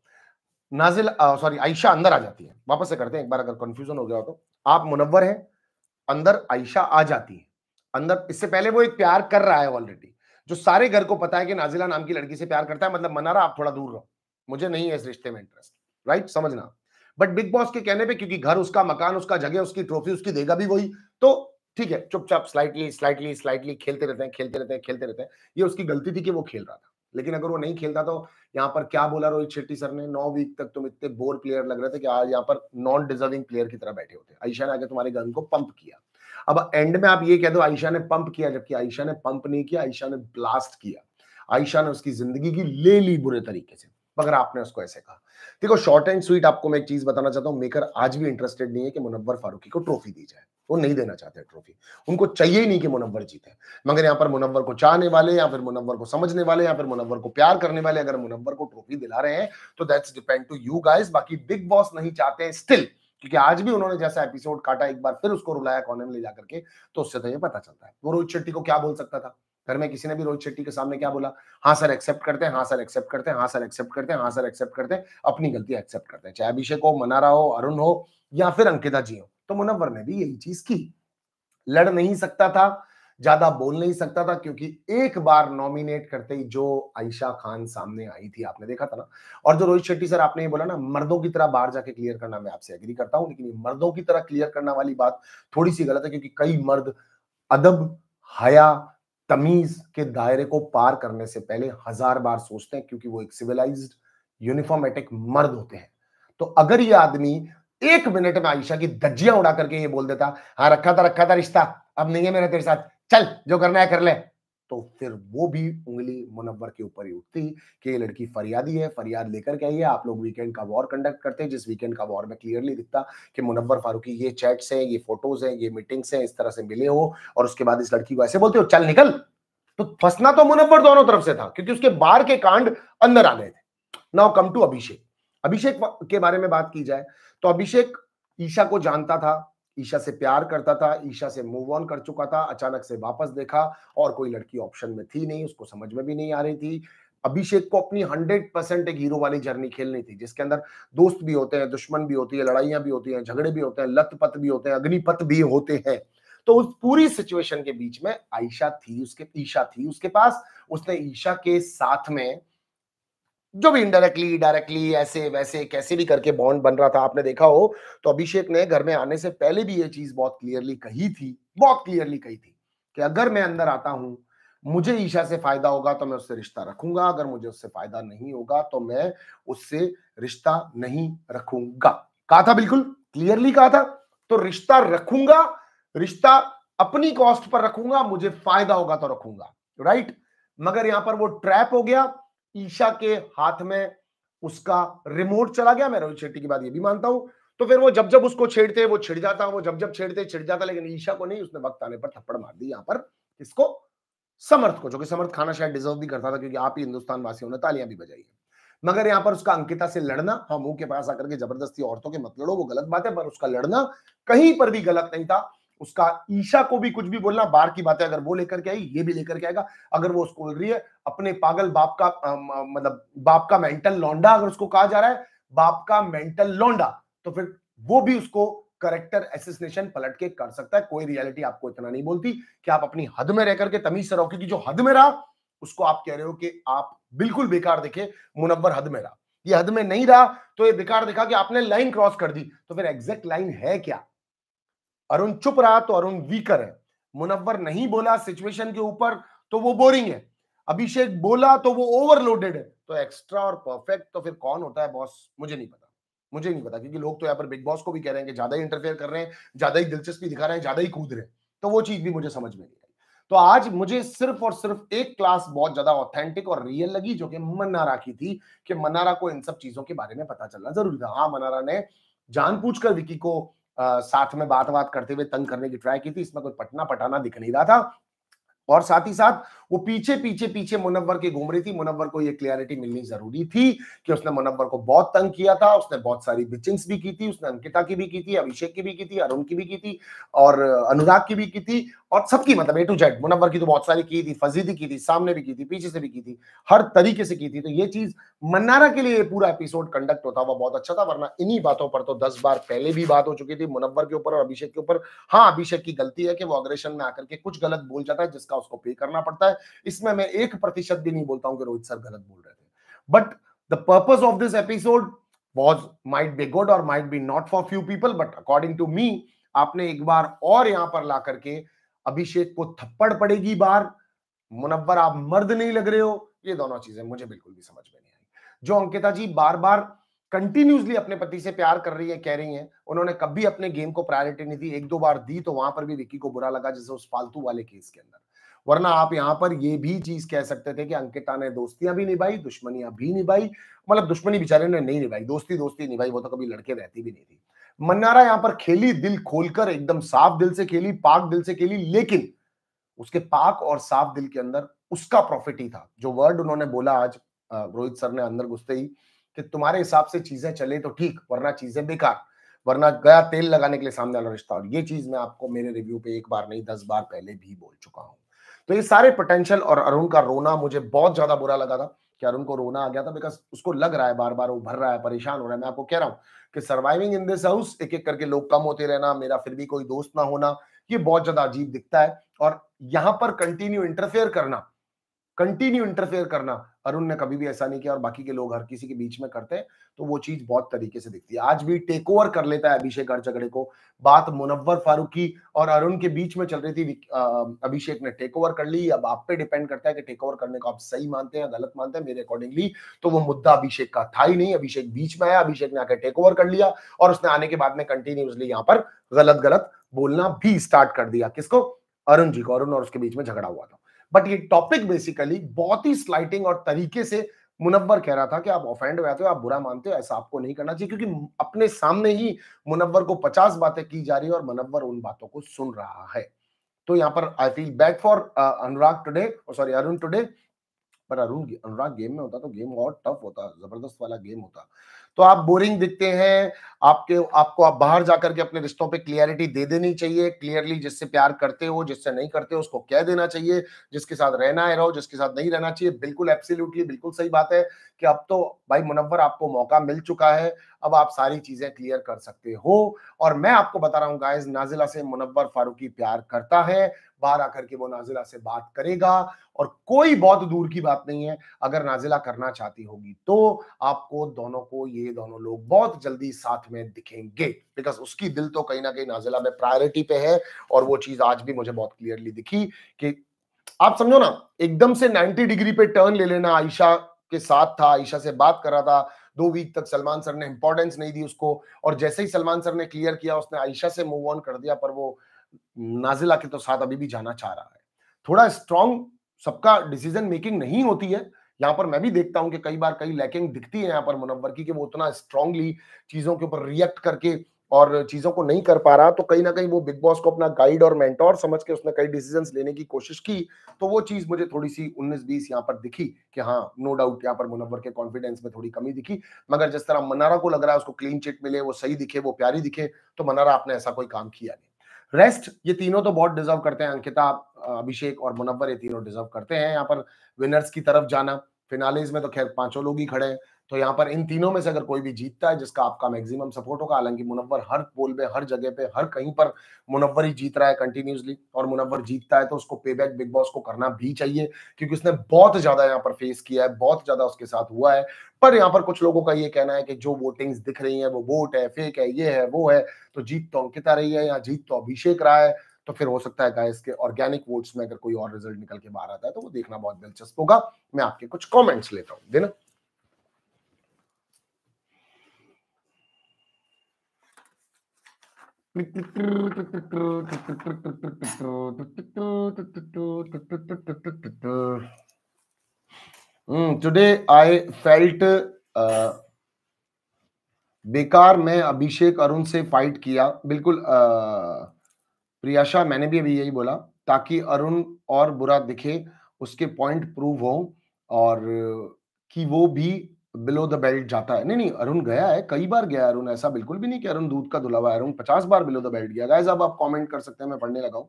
S1: नाजिल सॉरी आयशा अंदर आ जाती है वापस से करते हैं एक बार अगर कंफ्यूजन हो गया हो तो आप मुनव्वर हैं अंदर आयशा आ जाती है अंदर इससे पहले वो एक प्यार कर रहा है ऑलरेडी जो सारे घर को पता है कि नाजिला नाम की लड़की से प्यार करता है मतलब मना रहा आप थोड़ा दूर रहो मुझे नहीं है इस रिश्ते में इंटरेस्ट राइट समझना बट बिग बॉस के कहने पे क्योंकि घर उसका मकान उसका जगह उसकी ट्रॉफी उसकी देगा भी वही तो ठीक है चुपचाप स्लाइटली स्लाइटली स्लाइटली खेलते रहते हैं खेलते रहते हैं खेलते रहते हैं ये उसकी गलती थी कि वो खेल रहा था लेकिन अगर वो नहीं खेलता तो यहाँ पर क्या बोला रोहित शेट्टी सर ने नौ वीक तक तुम इतने बोर प्लेयर लग रहे थे कि आज यहाँ पर नॉन डिजर्विंग प्लेयर की तरह बैठे होते ऐशा ने आगे तुम्हारे गन को पंप किया अब एंड में आप ये कह दो आयशा ने पंप किया जबकि आयशा ने पंप नहीं किया आयशा ने ब्लास्ट किया आयशा ने उसकी जिंदगी की ले ली बुरे तरीके से मगर आपने उसको ऐसे कहा देखो शॉर्ट एंड स्वीट आपको मैं एक चीज बताना चाहता हूं मेकर आज भी इंटरेस्टेड नहीं है कि मुनव्वर फारूकी को ट्रॉफी दी जाए वो नहीं देना चाहते ट्रॉफी उनको चाहिए ही नहीं कि मुनव्वर जीते मगर यहां पर मुनव्वर को चाहने वाले या फिर मुनव्वर को समझने वाले या फिर मुनव्वर को प्यार करने वाले अगर मुनव्वर को ट्रॉफी दिला रहे हैं तो that's depend to you guys बाकी बिग बॉस नहीं चाहते स्टिल क्योंकि आज भी उन्होंने जैसा एपिसोड काटा एक बार फिर उसको रुलाया कॉर्नर में ले जाकर के तो उससे तो ये पता चलता है वो रोहित शेट्टी को क्या बोल सकता था घर में किसी ने भी रोहित शेट्टी के सामने क्या बोला हाँ सर एक्सेप्ट करते हैं हाँ सर एक्सेप्ट करते हैं हाँ सर एक्सेप्ट करते हैं हाँ सर एक्सेप्ट करते हैं अपनी गलती एक्सेप्ट करते हैं चाहे अभिषेक हो मनारा हो अरुण हो या फिर अंकिता जी हो तो मुनव्वर ने भी यही चीज की लड़ नहीं सकता था ज्यादा बोल नहीं सकता था क्योंकि एक बार नॉमिनेट करते ही जो आयशा खान सामने आई थी आपने देखा था ना और जो रोहित शेट्टी सर आपने ये बोला ना मर्दों की तरह बाहर जाके क्लियर करना मैं आपसे एग्री करता हूँ लेकिन ये मर्दों की तरह क्लियर करना वाली बात थोड़ी सी गलत है क्योंकि कई मर्द अदब हया तमीज के दायरे को पार करने से पहले हजार बार सोचते हैं क्योंकि वो एक सिविलाइज यूनिफॉर्मेटिक मर्द होते हैं तो अगर ये आदमी एक मिनट में आयशा की दज्जियां उड़ा करके ये बोल देता हाँ रखा था रखा था रिश्ता अब नहीं है मेरा तेरे साथ चल जो करना है कर ले तो फिर वो भी उंगली मुनव्वर के ऊपर ही उठती कि ये लड़की फरियादी है फरियाद लेकर के आइए आप लोग वीकेंड का वॉर कंडक्ट करते हैं जिस वीकेंड का वॉर में क्लियरली दिखता कि मुनव्वर फारूकी ये चैट्स हैं ये फोटोज हैं ये मीटिंग्स हैं इस तरह से मिले हो और उसके बाद इस लड़की को ऐसे बोलते हो चल निकल तो फंसना तो मुनव्वर दोनों तरफ से था क्योंकि उसके बार के कांड अंदर आ गए थे नाउ कम टू अभिषेक अभिषेक के बारे में बात की जाए तो अभिषेक ईशा को जानता था ईशा से प्यार करता था ईशा से मूव ऑन कर चुका था अचानक से वापस देखा और कोई लड़की ऑप्शन में थी नहीं उसको समझ में भी नहीं आ रही थी अभिषेक को अपनी हंड्रेड परसेंट एक हीरो वाली जर्नी खेलनी थी जिसके अंदर दोस्त भी होते हैं दुश्मन भी होती है लड़ाइयां भी होती हैं झगड़े भी होते हैं लत पत भी होते हैं अग्निपथ भी होते हैं तो उस पूरी सिचुएशन के बीच में आयशा थी उसके ईशा थी उसके पास उसने ईशा के साथ में जो भी इनडायरेक्टली डायरेक्टली ऐसे वैसे कैसे भी करके बॉन्ड बन रहा था आपने देखा हो तो अभिषेक ने घर में आने से पहले भी ये चीज बहुत क्लियरली कही थी बहुत क्लियरली कही थी कि अगर मैं अंदर आता हूं मुझे ईशा से फायदा होगा तो मैं उससे रिश्ता रखूंगा अगर मुझे उससे फायदा नहीं होगा तो मैं उससे रिश्ता नहीं रखूंगा कहा था बिल्कुल क्लियरली कहा था तो रिश्ता रखूंगा रिश्ता अपनी कॉस्ट पर रखूंगा मुझे फायदा होगा तो रखूंगा राइट मगर यहां पर वो ट्रैप हो गया ईशा के हाथ में उसका रिमोट चला गया मैं रोहित शेट्टी की बात ये भी मानता हूं तो फिर वो जब जब उसको छेड़ते वो छिड़ जाता वो जब जब छेड़ते छिड़ जाता लेकिन ईशा को नहीं उसने वक्त आने पर थप्पड़ मार दी यहां पर इसको समर्थ को जो कि समर्थ खाना शायद डिजर्व भी करता था क्योंकि आप ही हिंदुस्तान वासियों ने तालियां भी बजाई है मगर यहां पर उसका अंकिता से लड़ना हाँ मुंह के पास आकर के जबरदस्ती औरतों के मत लड़ो वो गलत बात है पर उसका लड़ना कहीं पर भी गलत नहीं था उसका ईशा को भी कुछ भी बोलना बाहर की बातें अगर वो लेकर के आई ये भी लेकर के आएगा अगर वो उसको बोल रही है अपने पागल बाप का मतलब बाप का मेंटल लौंडा अगर उसको कहा जा रहा है बाप का मेंटल लौंडा तो फिर वो भी उसको करेक्टर एसोसिएशन पलट के कर सकता है कोई रियलिटी आपको इतना नहीं बोलती कि आप अपनी हद में रह करके तमीज से रहो क्योंकि जो हद में रहा उसको आप कह रहे हो कि आप बिल्कुल बेकार देखे मुनव्वर हद में रहा ये हद में नहीं रहा तो ये बेकार दिखा कि आपने लाइन क्रॉस कर दी तो फिर एग्जैक्ट लाइन है क्या अरुण चुप रहा तो अरुण वीकर है मुनव्वर नहीं बोला सिचुएशन के ऊपर तो वो बोरिंग है अभिषेक बोला तो वो ओवरलोडेड है तो एक्स्ट्रा और परफेक्ट तो फिर कौन होता है बॉस मुझे नहीं पता मुझे नहीं पता क्योंकि लोग तो यहाँ पर बिग बॉस को भी कह रहे हैं कि ज्यादा ही इंटरफेयर कर रहे हैं ज्यादा ही दिलचस्पी दिखा रहे हैं ज्यादा ही कूद रहे हैं तो वो चीज भी मुझे समझ में नहीं आई तो आज मुझे सिर्फ और सिर्फ एक क्लास बहुत ज्यादा ऑथेंटिक और रियल लगी जो कि मनारा की थी कि मनारा को इन सब चीजों के बारे में पता चलना जरूरी था हाँ मनारा ने जान पूछ विकी को साथ में बात बात करते हुए तंग करने की ट्राई की थी इसमें कोई पटना पटाना दिख नहीं रहा था और साथ ही साथ वो पीछे पीछे पीछे मुनव्वर के घूम रही थी मुनव्वर को ये क्लियरिटी मिलनी जरूरी थी कि उसने मुनव्वर को बहुत तंग किया था उसने बहुत सारी बिचिंग्स भी की थी उसने अंकिता की भी की थी अभिषेक की भी की थी अरुण की भी की थी और अनुराग की भी की थी और सबकी मतलब ए टू जेड मुनव्वर की तो बहुत सारी की थी फजीदी की थी सामने भी की थी पीछे से भी की थी हर तरीके से की थी तो ये चीज मन्नारा के लिए पूरा एपिसोड कंडक्ट होता हुआ बहुत अच्छा था वरना इन्हीं बातों पर तो दस बार पहले भी बात हो चुकी थी मुनव्वर के ऊपर और अभिषेक के ऊपर हाँ अभिषेक की गलती है कि वो अग्रेशन में आकर के कुछ गलत बोल जाता है जिसका इसका उसको पे करना पड़ता है इसमें मैं एक प्रतिशत भी नहीं बोलता हूं कि रोहित सर गलत बोल रहे थे but the purpose of this episode was might be good और might be not for few people but according to me आपने एक बार और यहां पर ला करके अभिषेक को थप्पड़ पड़ेगी बार मुनव्वर आप मर्द नहीं लग रहे हो ये दोनों चीजें मुझे बिल्कुल भी समझ में नहीं आई जो अंकिता जी बार बार कंटिन्यूसली अपने पति से प्यार कर रही है कह रही है उन्होंने कभी अपने गेम को प्रायोरिटी नहीं दी एक दो बार दी तो वहां पर भी विक्की को बुरा लगा जैसे उस फालतू वाले केस के अंदर वरना आप यहाँ पर यह भी चीज कह सकते थे कि अंकिता ने दोस्तियां भी निभाई दुश्मनियां भी निभाई मतलब दुश्मनी बेचारे ने नहीं निभाई दोस्ती दोस्ती निभाई वो तो कभी लड़के रहती भी नहीं थी मन्नारा यहाँ पर खेली दिल खोलकर एकदम साफ दिल से खेली पाक दिल से खेली लेकिन उसके पाक और साफ दिल के अंदर उसका प्रॉफिट ही था जो वर्ड उन्होंने बोला आज रोहित सर ने अंदर घुसते ही कि तुम्हारे हिसाब से चीजें चले तो ठीक वरना चीजें बेकार वरना गया तेल लगाने के लिए सामने वाला रिश्ता और ये चीज मैं आपको मेरे रिव्यू पे एक बार नहीं दस बार पहले भी बोल चुका हूं तो ये सारे पोटेंशियल और अरुण का रोना मुझे बहुत ज्यादा बुरा लगा था कि अरुण को रोना आ गया था बिकॉज उसको लग रहा है बार बार वो भर रहा है परेशान हो रहा है मैं आपको कह रहा हूँ कि सर्वाइविंग इन दिस हाउस एक एक करके लोग कम होते रहना मेरा फिर भी कोई दोस्त ना होना ये बहुत ज्यादा अजीब दिखता है और यहां पर कंटिन्यू इंटरफेयर करना कंटिन्यू इंटरफेयर करना अरुण ने कभी भी ऐसा नहीं किया और बाकी के लोग हर किसी के बीच में करते हैं तो वो चीज बहुत तरीके से दिखती है आज भी टेक ओवर कर लेता है अभिषेक हर झगड़े को बात मुनव्वर फारूकी और अरुण के बीच में चल रही थी अभिषेक ने टेक ओवर कर ली अब आप पे डिपेंड करता है कि टेक ओवर करने को आप सही मानते हैं गलत मानते हैं मेरे अकॉर्डिंगली तो वो मुद्दा अभिषेक का था ही नहीं अभिषेक बीच में आया अभिषेक ने आकर टेक ओवर कर लिया और उसने आने के बाद में कंटिन्यूसली यहाँ पर गलत गलत बोलना भी स्टार्ट कर दिया किसको अरुण जी को अरुण और उसके बीच में झगड़ा हुआ था बट ये टॉपिक बेसिकली बहुत ही स्लाइटिंग और तरीके से मुनव्वर कह रहा था कि आप ऑफेंड हो जाते हो आप बुरा मानते हो ऐसा आपको नहीं करना चाहिए क्योंकि अपने सामने ही मुनव्वर को पचास बातें की जा रही है और मुनव्वर उन बातों को सुन रहा है तो यहाँ पर I feel bad for Anurag today sorry Arun today पर अरुण अनुराग गेम में होता तो गेम और टफ होता जबरदस्त वाला गेम होता तो आप बोरिंग दिखते हैं आपके आपको आप बाहर जाकर के अपने रिश्तों पे क्लियरिटी दे देनी चाहिए क्लियरली जिससे प्यार करते हो जिससे नहीं करते हो उसको कह देना चाहिए जिसके साथ रहना है रहो जिसके साथ नहीं रहना चाहिए बिल्कुल एब्सोल्युटली बिल्कुल सही बात है कि अब तो भाई मुनव्वर आपको मौका मिल चुका है अब आप सारी चीजें क्लियर कर सकते हो और मैं आपको बता रहा हूं गाइज नाजिला से मुनव्वर फारूकी प्यार करता है बाहर आकर के वो नाजिला से बात करेगा और कोई बहुत दूर की बात नहीं है अगर नाजिला करना चाहती होगी तो आपको दोनों को ये दोनों लोग बहुत जल्दी साथ में दिखेंगे बिकॉज उसकी दिल तो कहीं ना कहीं नाजिला में प्रायोरिटी पे है और वो चीज आज भी मुझे बहुत क्लियरली दिखी कि आप समझो ना एकदम से 90 डिग्री पे टर्न ले लेना आयशा के साथ था आयशा से बात कर रहा था दो वीक तक सलमान सर ने इंपॉर्टेंस नहीं दी उसको और जैसे ही सलमान सर ने क्लियर किया उसने आयशा से मूव ऑन कर दिया पर वो नाजिला के तो साथ अभी भी जाना चाह रहा है थोड़ा स्ट्रॉन्ग सबका डिसीजन मेकिंग नहीं होती है यहाँ पर मैं भी देखता हूँ कि कई बार कई लैकिंग दिखती है यहाँ पर मुनव्वर की कि वो उतना स्ट्रांगली चीजों के ऊपर रिएक्ट करके और चीजों को नहीं कर पा रहा तो कहीं ना कहीं वो बिग बॉस को अपना गाइड और मेंटोर समझ के उसने कई डिसीजन लेने की कोशिश की तो वो चीज मुझे थोड़ी सी उन्नीस बीस यहाँ पर दिखी कि हाँ नो डाउट यहाँ पर मुनवर के कॉन्फिडेंस में थोड़ी कमी दिखी मगर जिस तरह मनारा को लग रहा है उसको क्लीन चिट मिले वो सही दिखे वो प्यारी दिखे तो मनारा आपने ऐसा कोई काम किया नहीं रेस्ट ये तीनों तो बहुत डिजर्व करते हैं अंकिता अभिषेक और मुनवर ये तीनों डिजर्व करते हैं यहाँ पर विनर्स की तरफ जाना फिनालेज में तो खैर पांचों लोग ही खड़े हैं तो यहाँ पर इन तीनों में से अगर कोई भी जीतता है जिसका आपका मैक्सिमम सपोर्ट होगा हालांकि मुनव्वर हर पोल में हर जगह पे हर कहीं पर मुनव्वर ही जीत रहा है कंटिन्यूसली और मुनव्वर जीतता है तो उसको पे बिग बॉस को करना भी चाहिए क्योंकि उसने बहुत ज्यादा यहाँ पर फेस किया है बहुत ज्यादा उसके साथ हुआ है पर यहाँ पर कुछ लोगों का ये कहना है कि जो वोटिंग्स दिख रही है वो वोट है फेक है ये है वो है तो जीत तो अंकिता रही है या जीत तो अभिषेक रहा है तो फिर हो सकता है गाइस के ऑर्गेनिक वोट्स में अगर कोई और रिजल्ट निकल के बाहर आता है तो वो देखना बहुत दिलचस्प होगा मैं आपके कुछ कमेंट्स लेता हूँ देना Mm, today I felt uh, बेकार मैं अभिषेक अरुण से फाइट किया बिल्कुल uh, प्रियाशा मैंने भी अभी यही बोला ताकि अरुण और बुरा दिखे उसके पॉइंट प्रूव हो और कि वो भी बिलो द बेल्ट जाता है नहीं नहीं अरुण गया है कई बार गया अरुण ऐसा बिल्कुल भी नहीं कि अरुण दूध का धुला अरुण पचास बार बिलो द बेल्ट गया गाइज अब आप कमेंट कर सकते हैं मैं पढ़ने लगा हूँ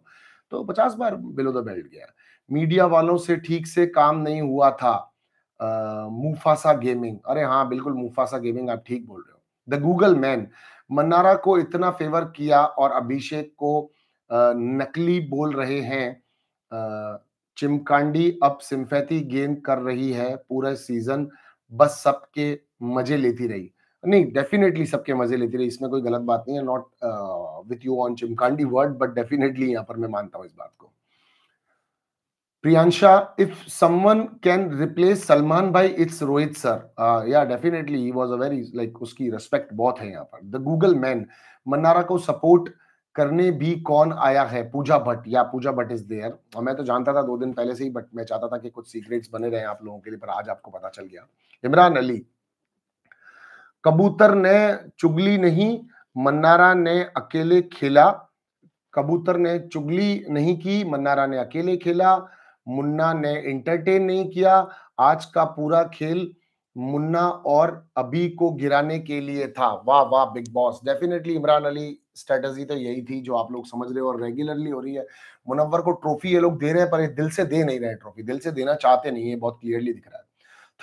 S1: तो पचास बार बिलो द बेल्ट गया मीडिया वालों से ठीक से काम नहीं हुआ था मुफासा गेमिंग अरे हाँ बिल्कुल मुफासा गेमिंग आप ठीक बोल रहे हो द गूगल मैन मन्नारा को इतना फेवर किया और अभिषेक को आ, नकली बोल रहे हैं चिमकांडी अब सिम्फेती गेंद कर रही है पूरे सीजन बस सबके मजे लेती रही नहीं डेफिनेटली सबके मजे लेती रही इसमें कोई गलत बात नहीं है नॉट विथ यू ऑन चिमकांडी वर्ड बट डेफिनेटली यहां पर मैं मानता हूं इस बात को Priyansha if someone can replace Salman भाई इट्स रोहित सर या डेफिनेटली ही वाज अ वेरी लाइक उसकी रेस्पेक्ट बहुत है यहाँ पर द गूगल मैन मन्नारा को सपोर्ट uh, करने भी कौन आया है पूजा भट्ट या पूजा भट्ट इज देयर और मैं तो जानता था दो दिन पहले से ही बट मैं चाहता था कि कुछ सीक्रेट्स बने रहे आप लोगों के लिए पर आज आपको पता चल गया इमरान अली कबूतर ने चुगली नहीं मन्नारा ने अकेले खेला कबूतर ने चुगली नहीं की मन्नारा ने अकेले खेला मुन्ना ने एंटरटेन नहीं किया आज का पूरा खेल मुन्ना और अभी को गिराने के लिए था वाह वाह Bigg Boss definitely Imran Ali strategy तो यही थी जो आप लोग समझ रहे हो और रेगुलरली हो रही है मुनव्वर को ट्रॉफी ये लोग दे रहे हैं पर ये दिल से दे नहीं रहे ट्रॉफी दिल से देना चाहते नहीं है बहुत क्लियरली दिख रहा है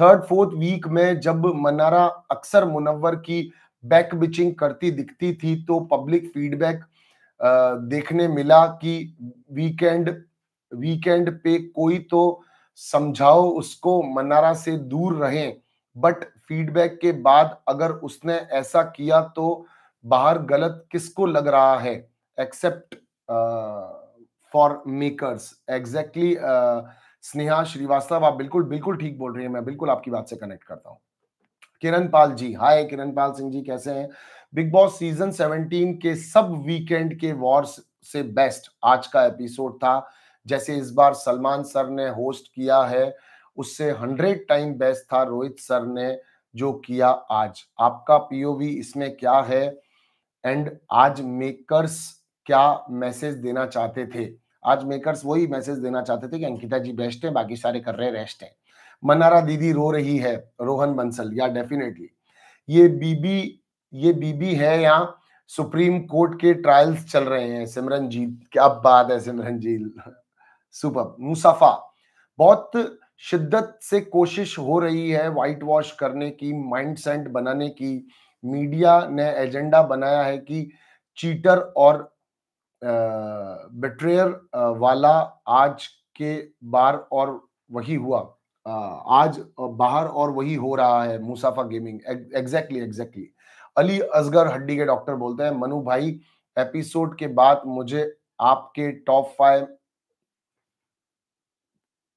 S1: थर्ड फोर्थ वीक में जब मनारा अक्सर मुनव्वर की बैक बिचिंग करती दिखती थी तो पब्लिक फीडबैक देखने मिला कि वीकेंड वीकेंड पे कोई तो समझाओ उसको मनारा से दूर रहें बट फीडबैक के बाद अगर उसने ऐसा किया तो बाहर गलत किसको लग रहा है except for makers exactly Sneha Srivastava आप बिल्कुल बिल्कुल ठीक बोल रही हैं मैं बिल्कुल आपकी बात से कनेक्ट करता हूँ किरण पाल जी हाय किरण पाल सिंह जी कैसे हैं बिग बॉस सीजन 17 के सब वीकेंड के वॉर्स से बेस्ट आज का एपिसोड था जैसे इस बार सलमान सर ने होस्ट किया है उससे हंड्रेड टाइम बेस्ट था रोहित सर ने जो किया आज आपका पीओवी इसमें क्या है एंड आज मेकर्स क्या मैसेज देना चाहते थे आज मेकर्स वही मैसेज देना चाहते थे कि अंकिता जी बेस्ट है बाकी सारे कर रहे रेस्ट हैं मनारा दीदी रो रही है रोहन बंसल या डेफिनेटली ये बीबी ये बीबी है या सुप्रीम कोर्ट के ट्रायल्स चल रहे हैं सिमरनजीत क्या बात है सिमरनजीत [LAUGHS] सुपर मुसाफा बहुत शिद्दत से कोशिश हो रही है वाइट वॉश करने की माइंड सेट बनाने की मीडिया ने एजेंडा बनाया है कि चीटर और बेट्रेयर वाला आज के बार और वही हुआ आज बाहर और वही हो रहा है मुसाफा gaming exactly exactly Ali Asgar हड्डी के डॉक्टर बोलते हैं मनु भाई एपिसोड के बाद मुझे आपके टॉप फाइव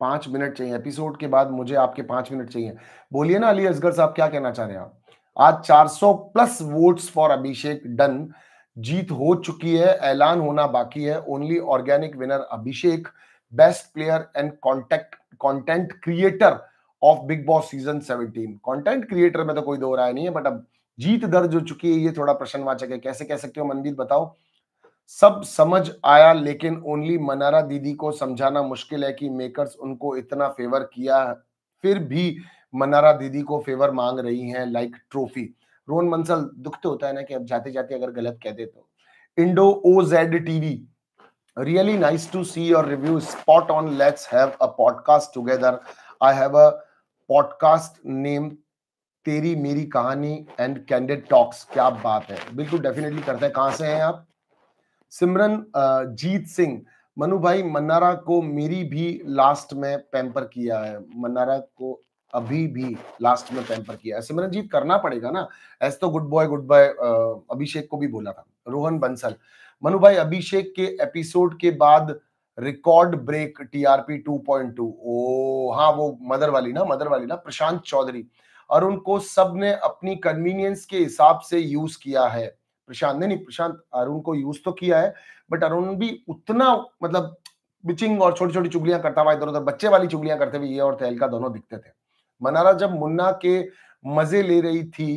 S1: पांच मिनट चाहिए एपिसोड के बाद मुझे आपके पांच मिनट चाहिए बोलिए ना अली असगर साहब क्या कहना चाह रहे हैं आप आज 400 plus votes for Abhishek done जीत हो चुकी है ऐलान होना बाकी है only organic winner Abhishek best player and contact content creator of Bigg Boss season 17 content creator में तो कोई दो राय नहीं है बट अब जीत दर्ज हो चुकी है ये थोड़ा प्रश्नवाचक है कैसे कह सकते हो मनदीप बताओ सब समझ आया लेकिन ओनली मनारा दीदी को समझाना मुश्किल है कि मेकर्स उनको इतना फेवर किया फिर भी मनारा दीदी को फेवर मांग रही हैं लाइक ट्रॉफी रोहन मंसल दुख तो होता है ना कि अब जाते जाते अगर गलत कह दे तो Indo O Z TV really nice to see your review spot on let's है podcast podcast I i have a podcast तेरी मेरी कहानी एंड कैंडेड टॉक्स क्या बात है बिल्कुल डेफिनेटली करते हैं कहां से हैं आप सिमरन जीत सिंह मनु भाई मन्नारा को मेरी भी लास्ट में पैम्पर किया है मन्नारा को अभी भी लास्ट में पैम्पर किया है सिमरनजीत करना पड़ेगा ना ऐसे तो good boy good boy Abhishek को भी बोला था रोहन बंसल मनु भाई अभिषेक के एपिसोड के बाद रिकॉर्ड ब्रेक टीआरपी 2.2 ओ हाँ वो मदर वाली ना मदर वाली ना प्रशांत चौधरी और उनको सब ने अपनी कन्वीनियंस के हिसाब से यूज किया है प्रशांत ने नहीं प्रशांत अरुण को यूज तो किया है बट अरुण भी उतना मतलब बिचिंग और छोटी छोटी चुगलियां करता हुआ इधर उधर बच्चे वाली चुगलियां करते हुए ये और तहलका दोनों दिखते थे मनारा जब मुन्ना के मजे ले रही थी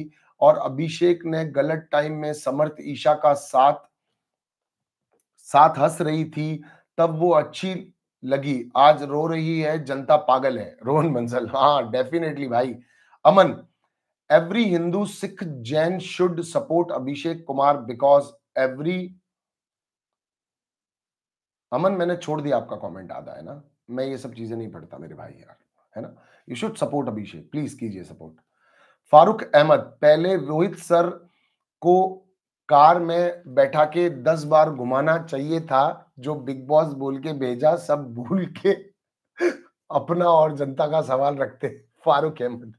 S1: और अभिषेक ने गलत टाइम में समर्थ ईशा का साथ साथ हंस रही थी तब वो अच्छी लगी आज रो रही है जनता पागल है रोहन बंसल हाँ डेफिनेटली भाई Aman every Hindu Sikh Jain should support Abhishek Kumar because every Aman मैंने छोड़ दिया आपका कमेंट आधा है ना मैं ये सब चीजें नहीं पढ़ता मेरे भाई यार है ना you should support Abhishek please कीजिए सपोर्ट फारूक अहमद पहले रोहित सर को कार में बैठा के दस बार घुमाना चाहिए था जो बिग बॉस बोल के भेजा सब भूल के [LAUGHS] अपना और जनता का सवाल रखते Farooq Ahmed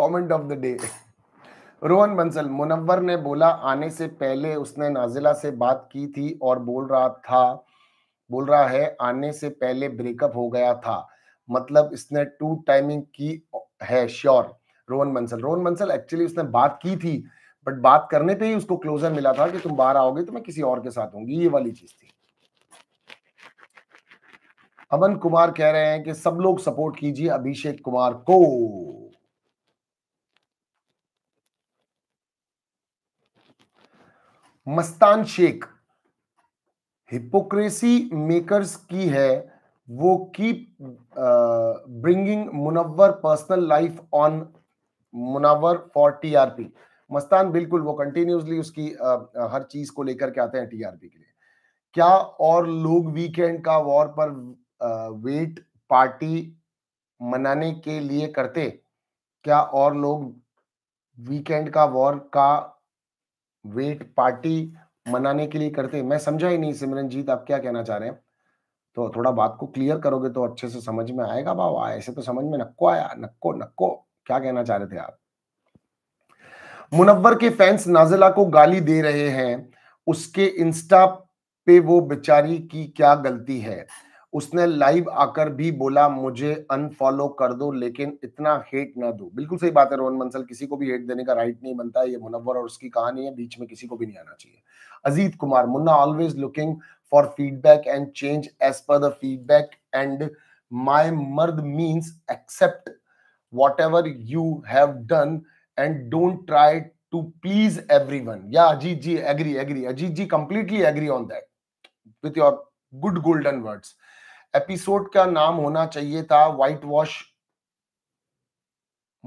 S1: comment of the day Rohan Bansal Munawar ने बोला आने से पहले उसने नाजिला से बात की थी और बोल रहा था बोल रहा है आने से पहले ब्रेकअप हो गया था मतलब इसने टू टाइमिंग की है श्योर रोहन बंसल रोहन बंसल एक्चुअली उसने बात की थी बट बात करने पे ही उसको क्लोजर मिला था कि तुम बाहर आओगे तो मैं किसी और के साथ होंगी ये वाली चीज थी अमन कुमार कह रहे हैं कि सब लोग सपोर्ट कीजिए अभिषेक कुमार को मस्तान शेख हिपोक्रेसी मेकर्स की है वो keep bringing Munawar personal life on Munawar for TRP Mastan बिल्कुल वो कंटिन्यूसली उसकी uh, हर चीज को लेकर के आते हैं टीआरपी के लिए क्या और लोग वीकेंड का वॉर पर वेट पार्टी मनाने के लिए करते क्या और लोग वीकेंड का वॉर का वेट पार्टी मनाने के लिए करते मैं समझा ही नहीं सिमरनजीत आप क्या कहना चाह रहे हैं तो थोड़ा बात को क्लियर करोगे तो अच्छे से समझ में आएगा बाबा ऐसे तो समझ में नक्को आया नक्को नक्को क्या कहना चाह रहे थे आप मुनव्वर के फैंस नाजिला को गाली दे रहे हैं उसके इंस्टा पे वो बेचारी की क्या गलती है उसने लाइव आकर भी बोला मुझे अनफॉलो कर दो लेकिन इतना हेट ना दो बिल्कुल सही बात है रोहन मंसल किसी को भी हेट देने का राइट नहीं बनता है ये मुनवर और उसकी कहानी है बीच में किसी को भी नहीं आना चाहिए Ajit Kumar Munna always looking for feedback and change as per the feedback and my मर्द means accept whatever you have done and don't try to please everyone या Ajit ji agree agree Ajit ji completely agree on that with your good golden words episode का नाम होना चाहिए था whitewash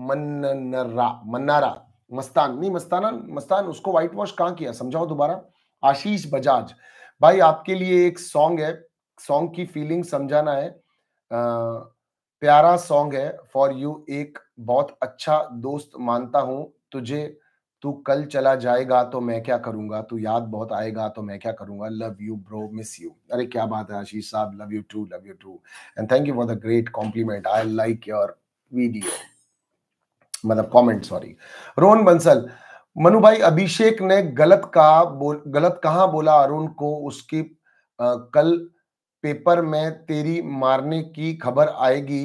S1: Mannara Mannara Mastan नहीं मस्ताना मस्तान उसको white wash कहां किया समझाओ दोबारा आशीष बजाज भाई आपके लिए एक सॉन्ग है सॉन्ग की फीलिंग समझाना है आ, प्यारा सॉन्ग है फॉर यू एक बहुत अच्छा दोस्त मानता हूं तुझे तू कल चला जाएगा तो मैं क्या करूंगा तू याद बहुत आएगा तो मैं क्या करूंगा love you bro miss you अरे क्या बात है आशीष साहब love you too love you too and thank you for the great compliment I like your video मतलब कमेंट सॉरी रोहन बंसल मनु भाई अभिषेक ने गलत कहा बोल गलत कहा बोला अरुण को उसके आ, कल पेपर में तेरी मारने की खबर आएगी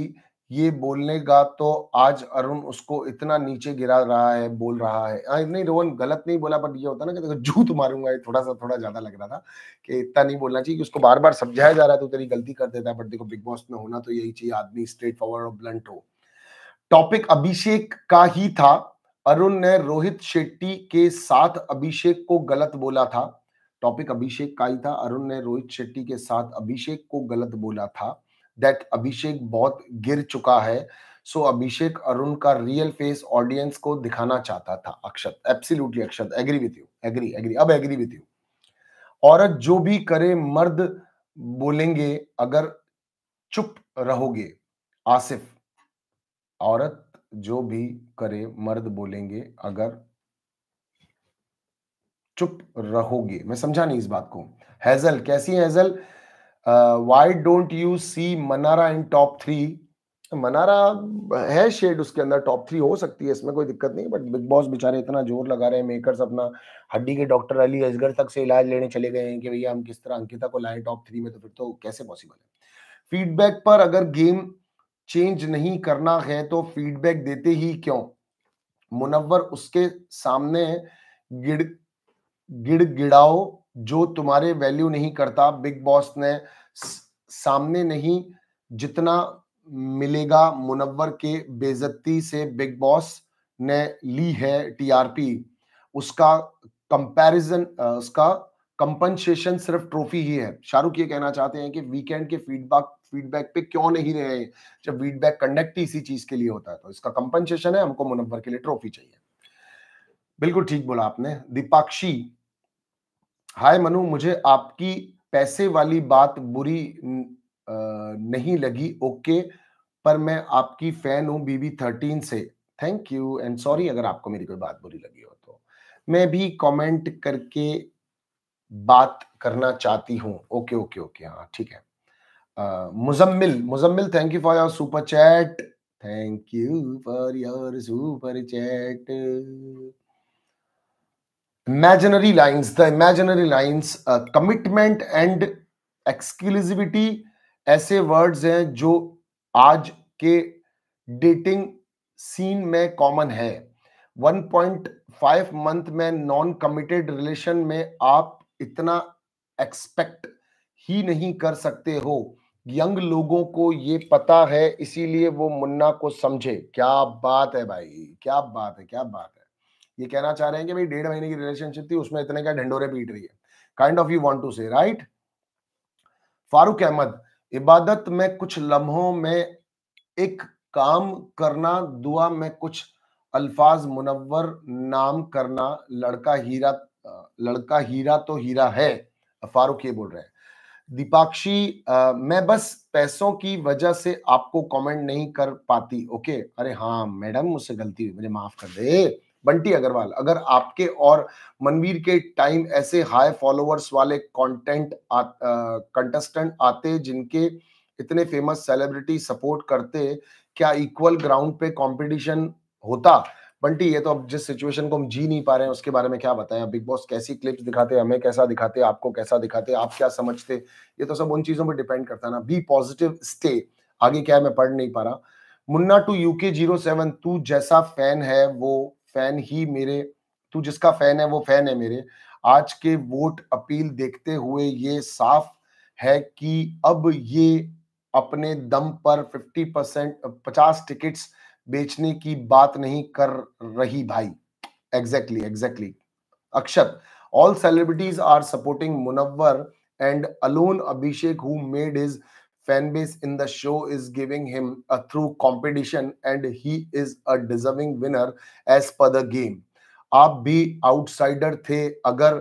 S1: ये का तो आज अरुण उसको इतना नीचे गिरा रहा है बोल रहा है हाँ, नहीं रोहन गलत नहीं बोला बट ये होता ना कि देखो जूत मारूंगा ये थोड़ा सा थोड़ा ज्यादा लग रहा था कि इतना नहीं बोलना चाहिए कि उसको बार बार समझाया जा रहा है तो तेरी गलती कर देता है बट देखो बिग बॉस में होना तो यही चाहिए आदमी स्ट्रेट फॉरवर्ड और ब्लंट हो टॉपिक अभिषेक का ही था अरुण ने रोहित शेट्टी के साथ अभिषेक को गलत बोला था टॉपिक अभिषेक का ही था अरुण ने रोहित शेट्टी के साथ अभिषेक को गलत बोला था दैट अभिषेक बहुत गिर चुका है सो so, अभिषेक अरुण का रियल फेस ऑडियंस को दिखाना चाहता था Akshat absolutely Akshat agree with you agree agree अब एग्री विथ यू औरत जो भी करे मर्द बोलेंगे अगर चुप रहोगे आसिफ औरत जो भी करे मर्द बोलेंगे अगर चुप रहोगे मैं समझा नहीं इस बात को हैजल कैसी Hazel uh, don't you see Mannara in top three Mannara है शेड उसके अंदर टॉप थ्री हो सकती है इसमें कोई दिक्कत नहीं बट बिग बॉस बेचारे इतना जोर लगा रहे हैं मेकर्स अपना हड्डी के डॉक्टर अली असगर तक से इलाज लेने चले गए हैं कि भैया हम किस तरह अंकिता को लाए टॉप थ्री में तो फिर तो कैसे पॉसिबल है फीडबैक पर अगर गेम चेंज नहीं करना है तो फीडबैक देते ही क्यों मुनवर उसके सामने गिड़ गिड़ गिड़ाओ जो तुम्हारे वैल्यू नहीं करता बिग बॉस ने सामने नहीं जितना मिलेगा मुनव्वर के बेजती से बिग बॉस ने ली है टीआरपी उसका कंपैरिजन उसका कंपनसेशन सिर्फ ट्रॉफी ही है शाहरुख ये कहना चाहते हैं कि वीकेंड के फीडबैक फीडबैक पे क्यों नहीं रहे जब फीडबैक कंडक्ट इसी चीज के लिए होता है तो इसका कंपनसेशन है हमको मुनव्वर के लिए ट्रॉफी चाहिए बिल्कुल ठीक बोला आपने दीपाक्षी हाय मनु मुझे आपकी पैसे वाली बात बुरी नहीं लगी ओके पर मैं आपकी फैन हूं बीबी थर्टीन से थैंक यू एंड सॉरी अगर आपको मेरी कोई बात बुरी लगी हो तो मैं भी कमेंट करके बात करना चाहती हूं ओके ओके ओके हाँ ठीक है Muzammil Muzammil thank you for your super chat thank you for your super chat imaginary lines the imaginary lines uh, commitment and exclusivity ऐसे वर्ड्स हैं जो आज के डेटिंग सीन में कॉमन है 1.5 मंथ में नॉन कमिटेड रिलेशन में आप इतना एक्सपेक्ट ही नहीं कर सकते हो यंग लोगों को ये पता है इसीलिए वो मुन्ना को समझे क्या बात है भाई क्या बात है क्या बात है ये कहना चाह रहे हैं कि भाई डेढ़ महीने की रिलेशनशिप थी उसमें इतने का ढंडोरे पीट रही है kind of you want to say right Farooq Ahmed इबादत में कुछ लम्हों में एक काम करना दुआ में कुछ अल्फाज मुनवर नाम करना लड़का हीरा लड़का हीरा तो हीरा है फारूक ये बोल रहे हैं दीपाक्षी मैं बस पैसों की वजह से आपको कमेंट नहीं कर पाती ओके अरे हाँ मैडम मुझसे गलती हुई मुझे माफ कर दे बंटी अग्रवाल अगर आपके और मनवीर के टाइम ऐसे हाई फॉलोअर्स वाले कंटेंट कंटेस्टेंट आते जिनके इतने फेमस सेलिब्रिटी सपोर्ट करते क्या इक्वल ग्राउंड पे कंपटीशन होता बंटी ये तो अब जिस सिचुएशन को हम जी नहीं पा रहे हैं उसके बारे में क्या बताएं बिग बॉस कैसी क्लिप्स दिखाते हमें कैसा दिखाते आपको कैसा दिखाते आप क्या समझते ये तो सब उन चीजों पर डिपेंड करता ना बी पॉजिटिव स्टे आगे क्या है मैं पढ़ नहीं पा रहा Munna two UK zero seven तू जैसा फैन है वो फैन ही मेरे तू जिसका फैन है वो फैन है मेरे आज के वोट अपील देखते हुए ये साफ है कि अब ये अपने दम पर 50 परसेंट पचास टिकट्स बेचने की बात नहीं कर रही भाई exactly exactly Akshat all celebrities are supporting Munawar and alone Abhishek who made his fan base in the show is giving him a through competition and he is a deserving winner as per the game आप भी outsider थे अगर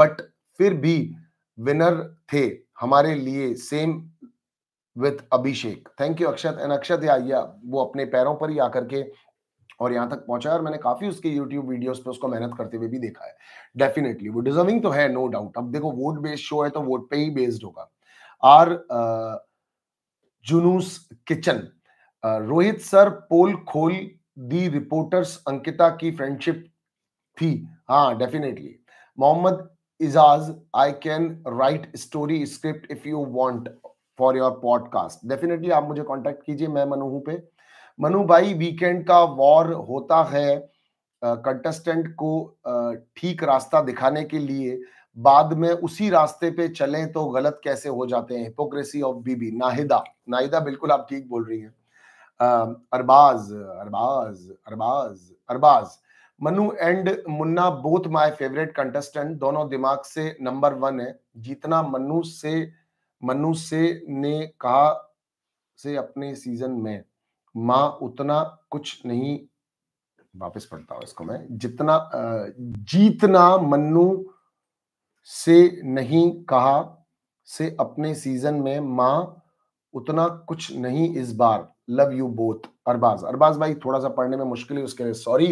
S1: but फिर भी winner थे हमारे लिए same with Abhishek thank you Akshat and Akshat yeah, yeah वो अपने पैरों पर ही आकर के और यहां तक पहुंचा और मैंने काफी उसके YouTube वीडियोस पे उसको मेहनत करते हुए भी देखा है डेफिनेटली वो डिजर्विंग तो है नो no डाउट अब देखो वोट बेस्ड शो है तो वोट पे ही बेस्ड होगा आर जुनूस किचन रोहित सर पोल खोल दी रिपोर्टर्स अंकिता की फ्रेंडशिप थी हाँ definitely Mohammad Ijaz I can write story script if you want for your podcast definitely आप मुझे कांटेक्ट कीजिए मैं मनु हूं पे मनु भाई वीकेंड का वॉर होता है कंटेस्टेंट को ठीक रास्ता दिखाने के लिए बाद में उसी रास्ते पे चलें तो गलत कैसे हो जाते हैं hypocrisy of BB Nahida Nahida बिल्कुल आप ठीक बोल रही हैं Arbaz Arbaz Arbaz Arbaz Manu and Munna both my favourite contestant दोनों दिमाग से नंबर वन है जीतना मनु से मनु से ने कहा से अपने सीजन में माँ उतना कुछ नहीं वापस पढ़ता हूं इसको मैं जितना जीतना मनु से नहीं कहा से अपने सीजन में माँ उतना कुछ नहीं इस बार love you both Arbaz Arbaz भाई थोड़ा सा पढ़ने में मुश्किल है उसके लिए sorry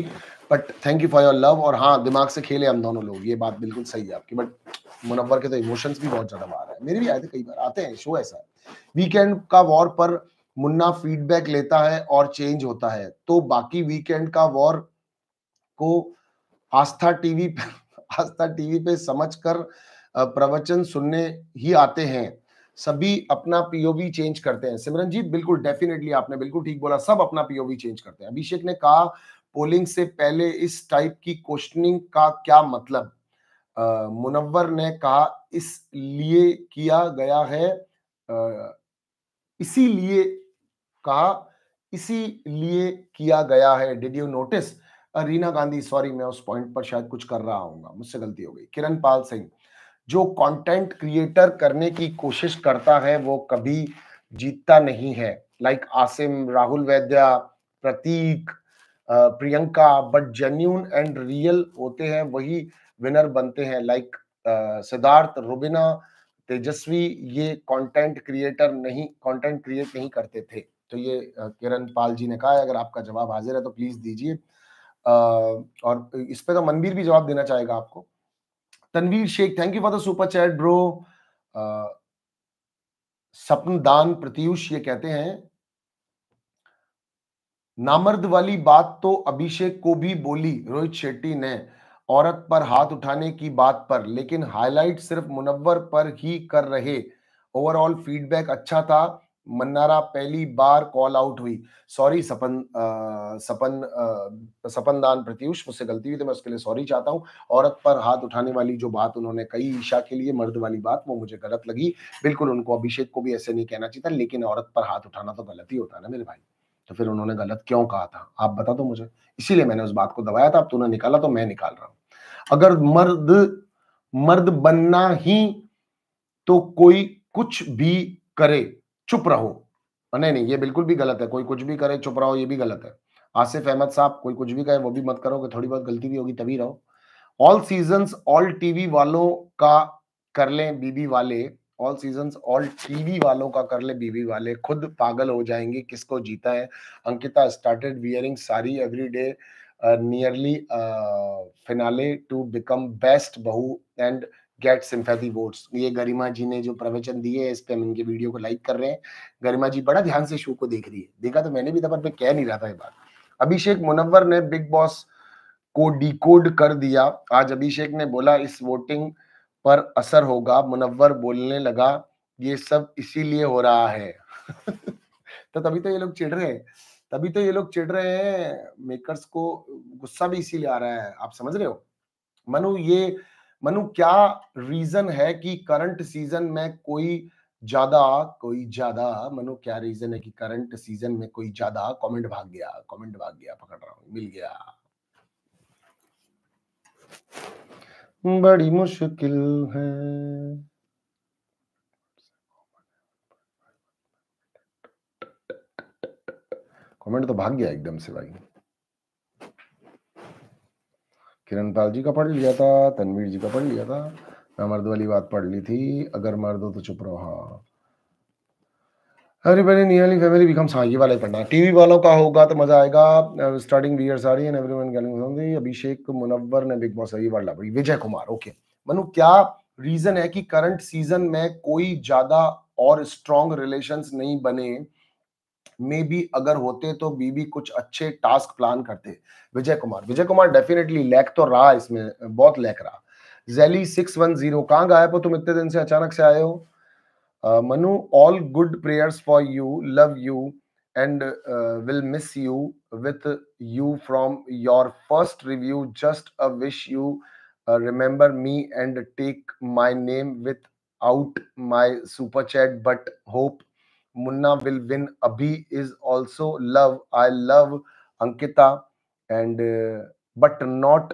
S1: but thank you for your love और हाँ दिमाग से खेले हम दोनों लोग ये बात बिल्कुल सही है आपकी बट मुनवर के तो इमोशंस भी बहुत ज्यादा बाहर है मेरे भी आए थे कई बार आते हैं शो ऐसा वीकेंड का वॉर पर मुन्ना फीडबैक लेता है और चेंज होता है तो बाकी वीकेंड का वॉर को आस्था टीवी पर आस्था टीवी पे समझकर प्रवचन सुनने ही आते हैं सभी अपना पीओवी चेंज करते हैं सिमरन जी बिल्कुल डेफिनेटली आपने बिल्कुल ठीक बोला सब अपना पीओवी चेंज करते हैं अभिषेक ने कहा पोलिंग से पहले इस टाइप की क्वेश्चनिंग का क्या मतलब मुनव्वर ने कहा इसलिए किया गया है इसीलिए कहा इसीलिए किया गया है did you notice Reena Gandhi sorry मैं उस पॉइंट पर शायद कुछ कर रहा हूँ मुझसे गलती हो गई किरण पाल सिंह जो कंटेंट क्रिएटर करने की कोशिश करता है वो कभी जीतता नहीं है like like Asim Rahul Vaidya Pratik Priyanka but genuine and real होते हैं वही विनर बनते हैं लाइक सिद्धार्थ रुबिना तेजस्वी ये कंटेंट क्रिएटर नहीं कंटेंट क्रिएट नहीं करते थे तो ये किरण पाल जी ने कहा अगर आपका जवाब हाजिर है तो प्लीज दीजिए और इस पे तो मनवीर भी जवाब देना चाहेगा आपको Tanveer Sheikh thank you for the super chat bro Sapan Dan Pratyush ये कहते हैं नामर्द वाली बात तो अभिषेक को भी बोली रोहित शेट्टी ने औरत पर हाथ उठाने की बात पर लेकिन हाईलाइट सिर्फ मुनव्वर पर ही कर रहे ओवरऑल फीडबैक अच्छा था मन्नारा पहली बार कॉल आउट हुई सॉरी सपन आ, सपन आ, सपन दान प्रत्युष मुझसे गलती हुई तो मैं उसके लिए सॉरी चाहता हूँ औरत पर हाथ उठाने वाली जो बात उन्होंने कही ईशा के लिए मर्द वाली बात वो मुझे गलत लगी बिल्कुल उनको अभिषेक को भी ऐसे नहीं कहना चाहिए था लेकिन औरत पर हाथ उठाना तो गलत ही होता है ना मेरे भाई तो फिर उन्होंने गलत क्यों कहा था आप बता दो मुझे इसीलिए मैंने उस बात को दबाया था अब तूने निकाला तो मैं निकाल रहा हूं अगर मर्द मर्द बनना ही तो कोई कुछ भी करे चुप रहो नहीं नहीं ये बिल्कुल भी गलत है कोई कुछ भी करे चुप रहो ये भी गलत है आसिफ अहमद साहब कोई कुछ भी कहे वो भी मत करो कि थोड़ी बहुत गलती भी होगी तभी रहो ऑल सीजन ऑल टीवी वालों का कर लें बीबी वाले ऑल सीजन ऑल टीवी वालों का कर ले बीबी वाले खुद पागल हो जाएंगे किसको जीता है Ankita started wearing sari every day nearly finale to become best bahu and get sympathy votes ये गरिमा जी ने जो प्रवचन दिए है इस पे हम इनके वीडियो को लाइक कर रहे हैं गरिमा जी बड़ा ध्यान से शो को देख रही है देखा तो मैंने भी था पर मैं कह नहीं रहा था ये बात अभिषेक मुनव्वर ने बिग बॉस को डिकोड कर दिया आज अभिषेक ने बोला इस वोटिंग पर असर होगा मुनव्वर बोलने लगा ये सब इसीलिए हो रहा है [LAUGHS] तो तभी तो ये लोग चिढ़ रहे हैं तभी तो ये लोग चिढ़ रहे हैं मेकर्स को गुस्सा भी इसीलिए आ रहा है आप समझ रहे हो मनु ये मनु क्या रीजन है कि करंट सीजन में कोई ज्यादा कोई ज्यादा मनु क्या रीजन है कि करंट सीजन में कोई ज्यादा कमेंट भाग गया कमेंट भाग गया पकड़ रहा हूं मिल गया बड़ी मुश्किल है कमेंट तो भाग गया एकदम से भाई किरण पाल जी का पढ़ लिया था तनवीर जी का पढ़ लिया था मैं मर्द वाली बात पढ़ ली थी अगर मर्द हो तो चुप रहो हाँ एवरीबडी नियरली फैमिली बिकम्स हाँ ये वाला ही पढ़ना टीवी वालों का होगा तो मजा आएगा स्टार्टिंग बीयर सारी एंड है एवरीवन गेलिंग अभिषेक मुनव्वर ने बिग बॉस सही वाला पढ़ी विजय कुमार ओके मनु क्या रीजन है कि करंट सीजन में कोई ज्यादा और स्ट्रॉन्ग रिलेशन नहीं बने मे बी अगर होते तो बीबी कुछ अच्छे टास्क प्लान करते विजय कुमार विजय कुमार डेफिनेटली लैक तो रहा इसमें बहुत लैक रहा जैली सिक्स वन जीरो कहाँ गायब हो तुम इतने दिन से अचानक से आए हो Manu all good prayers for you love you and will miss you with you from your first review just a wish you remember me and take my name without my super chat but hope Munna will win Abhi is also love I love Ankita and but not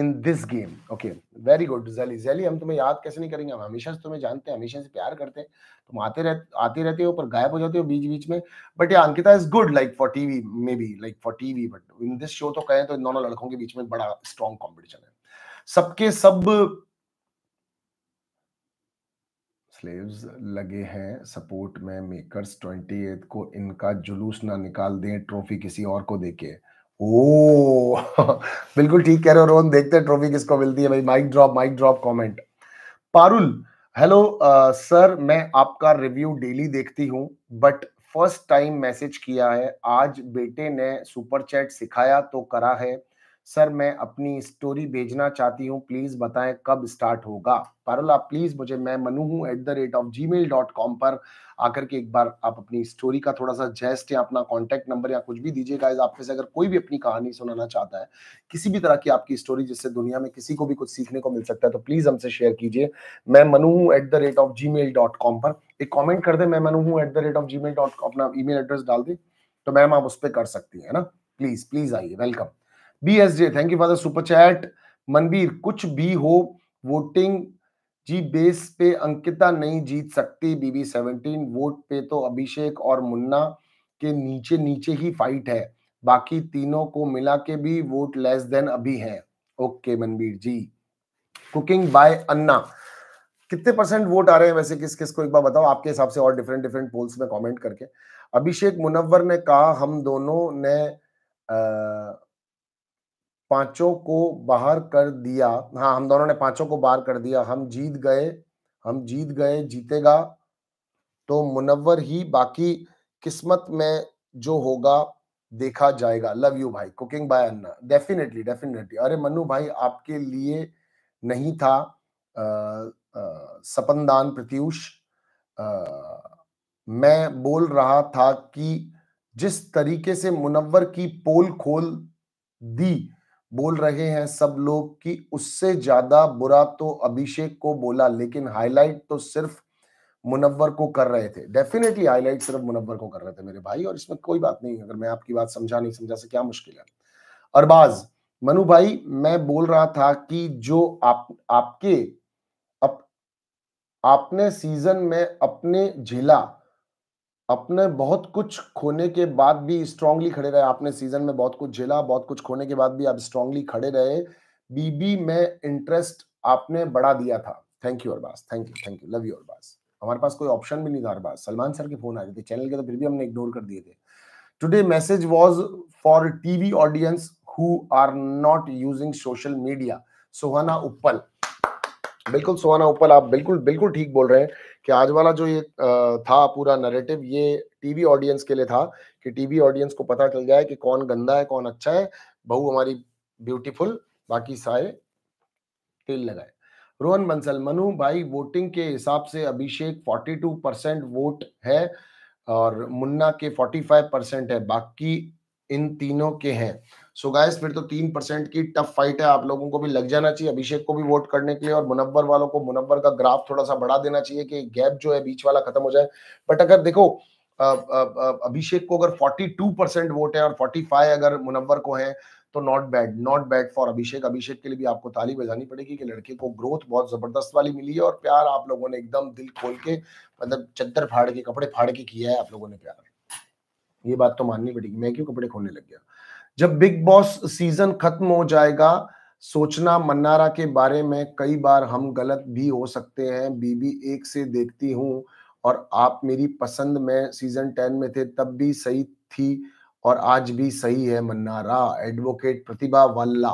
S1: in this game okay very good जैली जैली हम तुम्हें याद कैसे नहीं करेंगे हम हमेशा से तुम्हें जानते हैं हमेशा से प्यार करते हैं तुम आते रह आते रहते हो पर गायब हो जाते हो बीच बीच में बट ये Ankita is good like for TV maybe like for TV but in this show तो कहें तो इन दोनों लड़कों के बीच में बड़ा स्ट्रॉन्ग कॉम्पिटिशन है सबके सब स्लेव्स लगे हैं सपोर्ट में मेकर्स ट्वेंटी को इनका जुलूस ना निकाल दें ट्रॉफी किसी और को देके ओ [LAUGHS] बिल्कुल ठीक कह रहे हो रोहन देखते हैं ट्रॉफी किसको मिलती है भाई mic drop mic drop comment Parul hello sir मैं आपका रिव्यू डेली देखती हूं बट फर्स्ट टाइम मैसेज किया है आज बेटे ने सुपर चैट सिखाया तो करा है सर मैं अपनी स्टोरी भेजना चाहती हूँ प्लीज बताएं कब स्टार्ट होगा आप प्लीज मुझे मैं मनु हूँ at the rate of Gmail dot com पर आकर के एक बार आप अपनी स्टोरी का थोड़ा सा जेस्ट या अपना कॉन्टैक्ट नंबर या कुछ भी दीजिएगा आप में से अगर कोई भी अपनी कहानी सुनाना चाहता है किसी भी तरह की आपकी स्टोरी जिससे दुनिया में किसी को भी कुछ सीखने को मिल सकता है तो प्लीज हमसे शेयर कीजिए मैं मनु हूँ at the rate of Gmail dot com पर एक कॉमेंट कर दे मैं मनु हूँ at the rate of Gmail dot com अपना ई मेल एड्रेस डाल दे तो मैम आप उस पर कर सकती है ना प्लीज प्लीज आइए welcome B S J thank you for the super chat Manbir कुछ भी हो वोटिंग जी बेस पे अंकिता नहीं जीत सकती बीबी सेवनटीन वोट पे तो अभिषेक और मुन्ना के नीचे नीचे ही फाइट है बाकी तीनों को मिला के भी वोट लेस देन अभी है okay Manbir ji cooking by Anna कितने परसेंट वोट आ रहे हैं वैसे किस किस को एक बार बताओ आपके हिसाब से और डिफरेंट डिफरेंट पोल्स में कमेंट करके अभिषेक मुनव्वर ने कहा हम दोनों ने आ, पांचों को बाहर कर दिया हाँ हम दोनों ने पांचों को बाहर कर दिया हम जीत गए हम जीत गए जीतेगा तो मुनवर ही बाकी किस्मत में जो होगा देखा जाएगा लव यू भाई cooking by Anna definitely definitely अरे मनु भाई आपके लिए नहीं था आ, आ, सपनदान प्रत्यूष मैं बोल रहा था कि जिस तरीके से मुनवर की पोल खोल दी बोल रहे हैं सब लोग कि उससे ज्यादा बुरा तो अभिषेक को बोला लेकिन हाईलाइट तो सिर्फ मुनव्वर को कर रहे थे डेफिनेटली हाईलाइट सिर्फ मुनव्वर को कर रहे थे मेरे भाई और इसमें कोई बात नहीं अगर मैं आपकी बात समझा नहीं समझा से क्या मुश्किल है अरबाज मनु भाई मैं बोल रहा था कि जो आप आपके अप, आपने सीजन में अपने झिला अपने बहुत कुछ खोने के बाद भी स्ट्रांगली खड़े रहे आपने सीजन में बहुत कुछ झेला बहुत कुछ खोने के बाद भी आप स्ट्रांगली खड़े रहे बीबी में इंटरेस्ट आपने बढ़ा दिया था thank you Arbaz thank you thank you love you Arbaz हमारे पास कोई ऑप्शन भी नहीं था अरबाज सलमान सर के फोन आ रहे थे चैनल के तो फिर भी हमने इग्नोर कर दिए थे today message was for TV audience who are not using social media Sohana Uppal बिल्कुल सोहाना उपल आप बिल्कुल बिल्कुल ठीक बोल रहे हैं कि आज वाला जो ये था पूरा नरेटिव ये टीवी ऑडियंस के लिए था कि टीवी ऑडियंस को पता चल जाए कि कौन गंदा है कौन अच्छा है बहू हमारी ब्यूटीफुल बाकी सारे तेल लगाए रोहन बंसल मनु भाई वोटिंग के हिसाब से अभिषेक 42 परसेंट वोट है और मुन्ना के 45 परसेंट है बाकी इन तीनों के हैं सो गायस फिर तो तीन परसेंट की टफ फाइट है आप लोगों को भी लग जाना चाहिए अभिषेक को भी वोट करने के लिए और मुनव्वर वालों को मुनव्वर का ग्राफ थोड़ा सा बढ़ा देना चाहिए कि गैप जो है बीच वाला खत्म हो जाए बट अगर देखो अभिषेक को अगर 42 परसेंट वोट है और 45 अगर मुनव्वर को है तो not bad not bad for Abhishek Abhishek के लिए भी आपको ताली बजानी पड़ेगी कि लड़के को ग्रोथ बहुत जबरदस्त वाली मिली है और प्यार आप लोगों ने एकदम दिल खोल के मतलब चद्दर फाड़ के कपड़े फाड़ के किया है आप लोगों ने प्यार ये बात तो माननी पड़ेगी मैं क्यों कपड़े खोलने लग गया जब बिग बॉस सीजन खत्म हो जाएगा सोचना मन्नारा के बारे में कई बार हम गलत भी हो सकते हैं बीबी एक से देखती हूँ और आप मेरी पसंद में सीजन टेन में थे तब भी सही थी और आज भी सही है मन्नारा एडवोकेट प्रतिभा वल्ला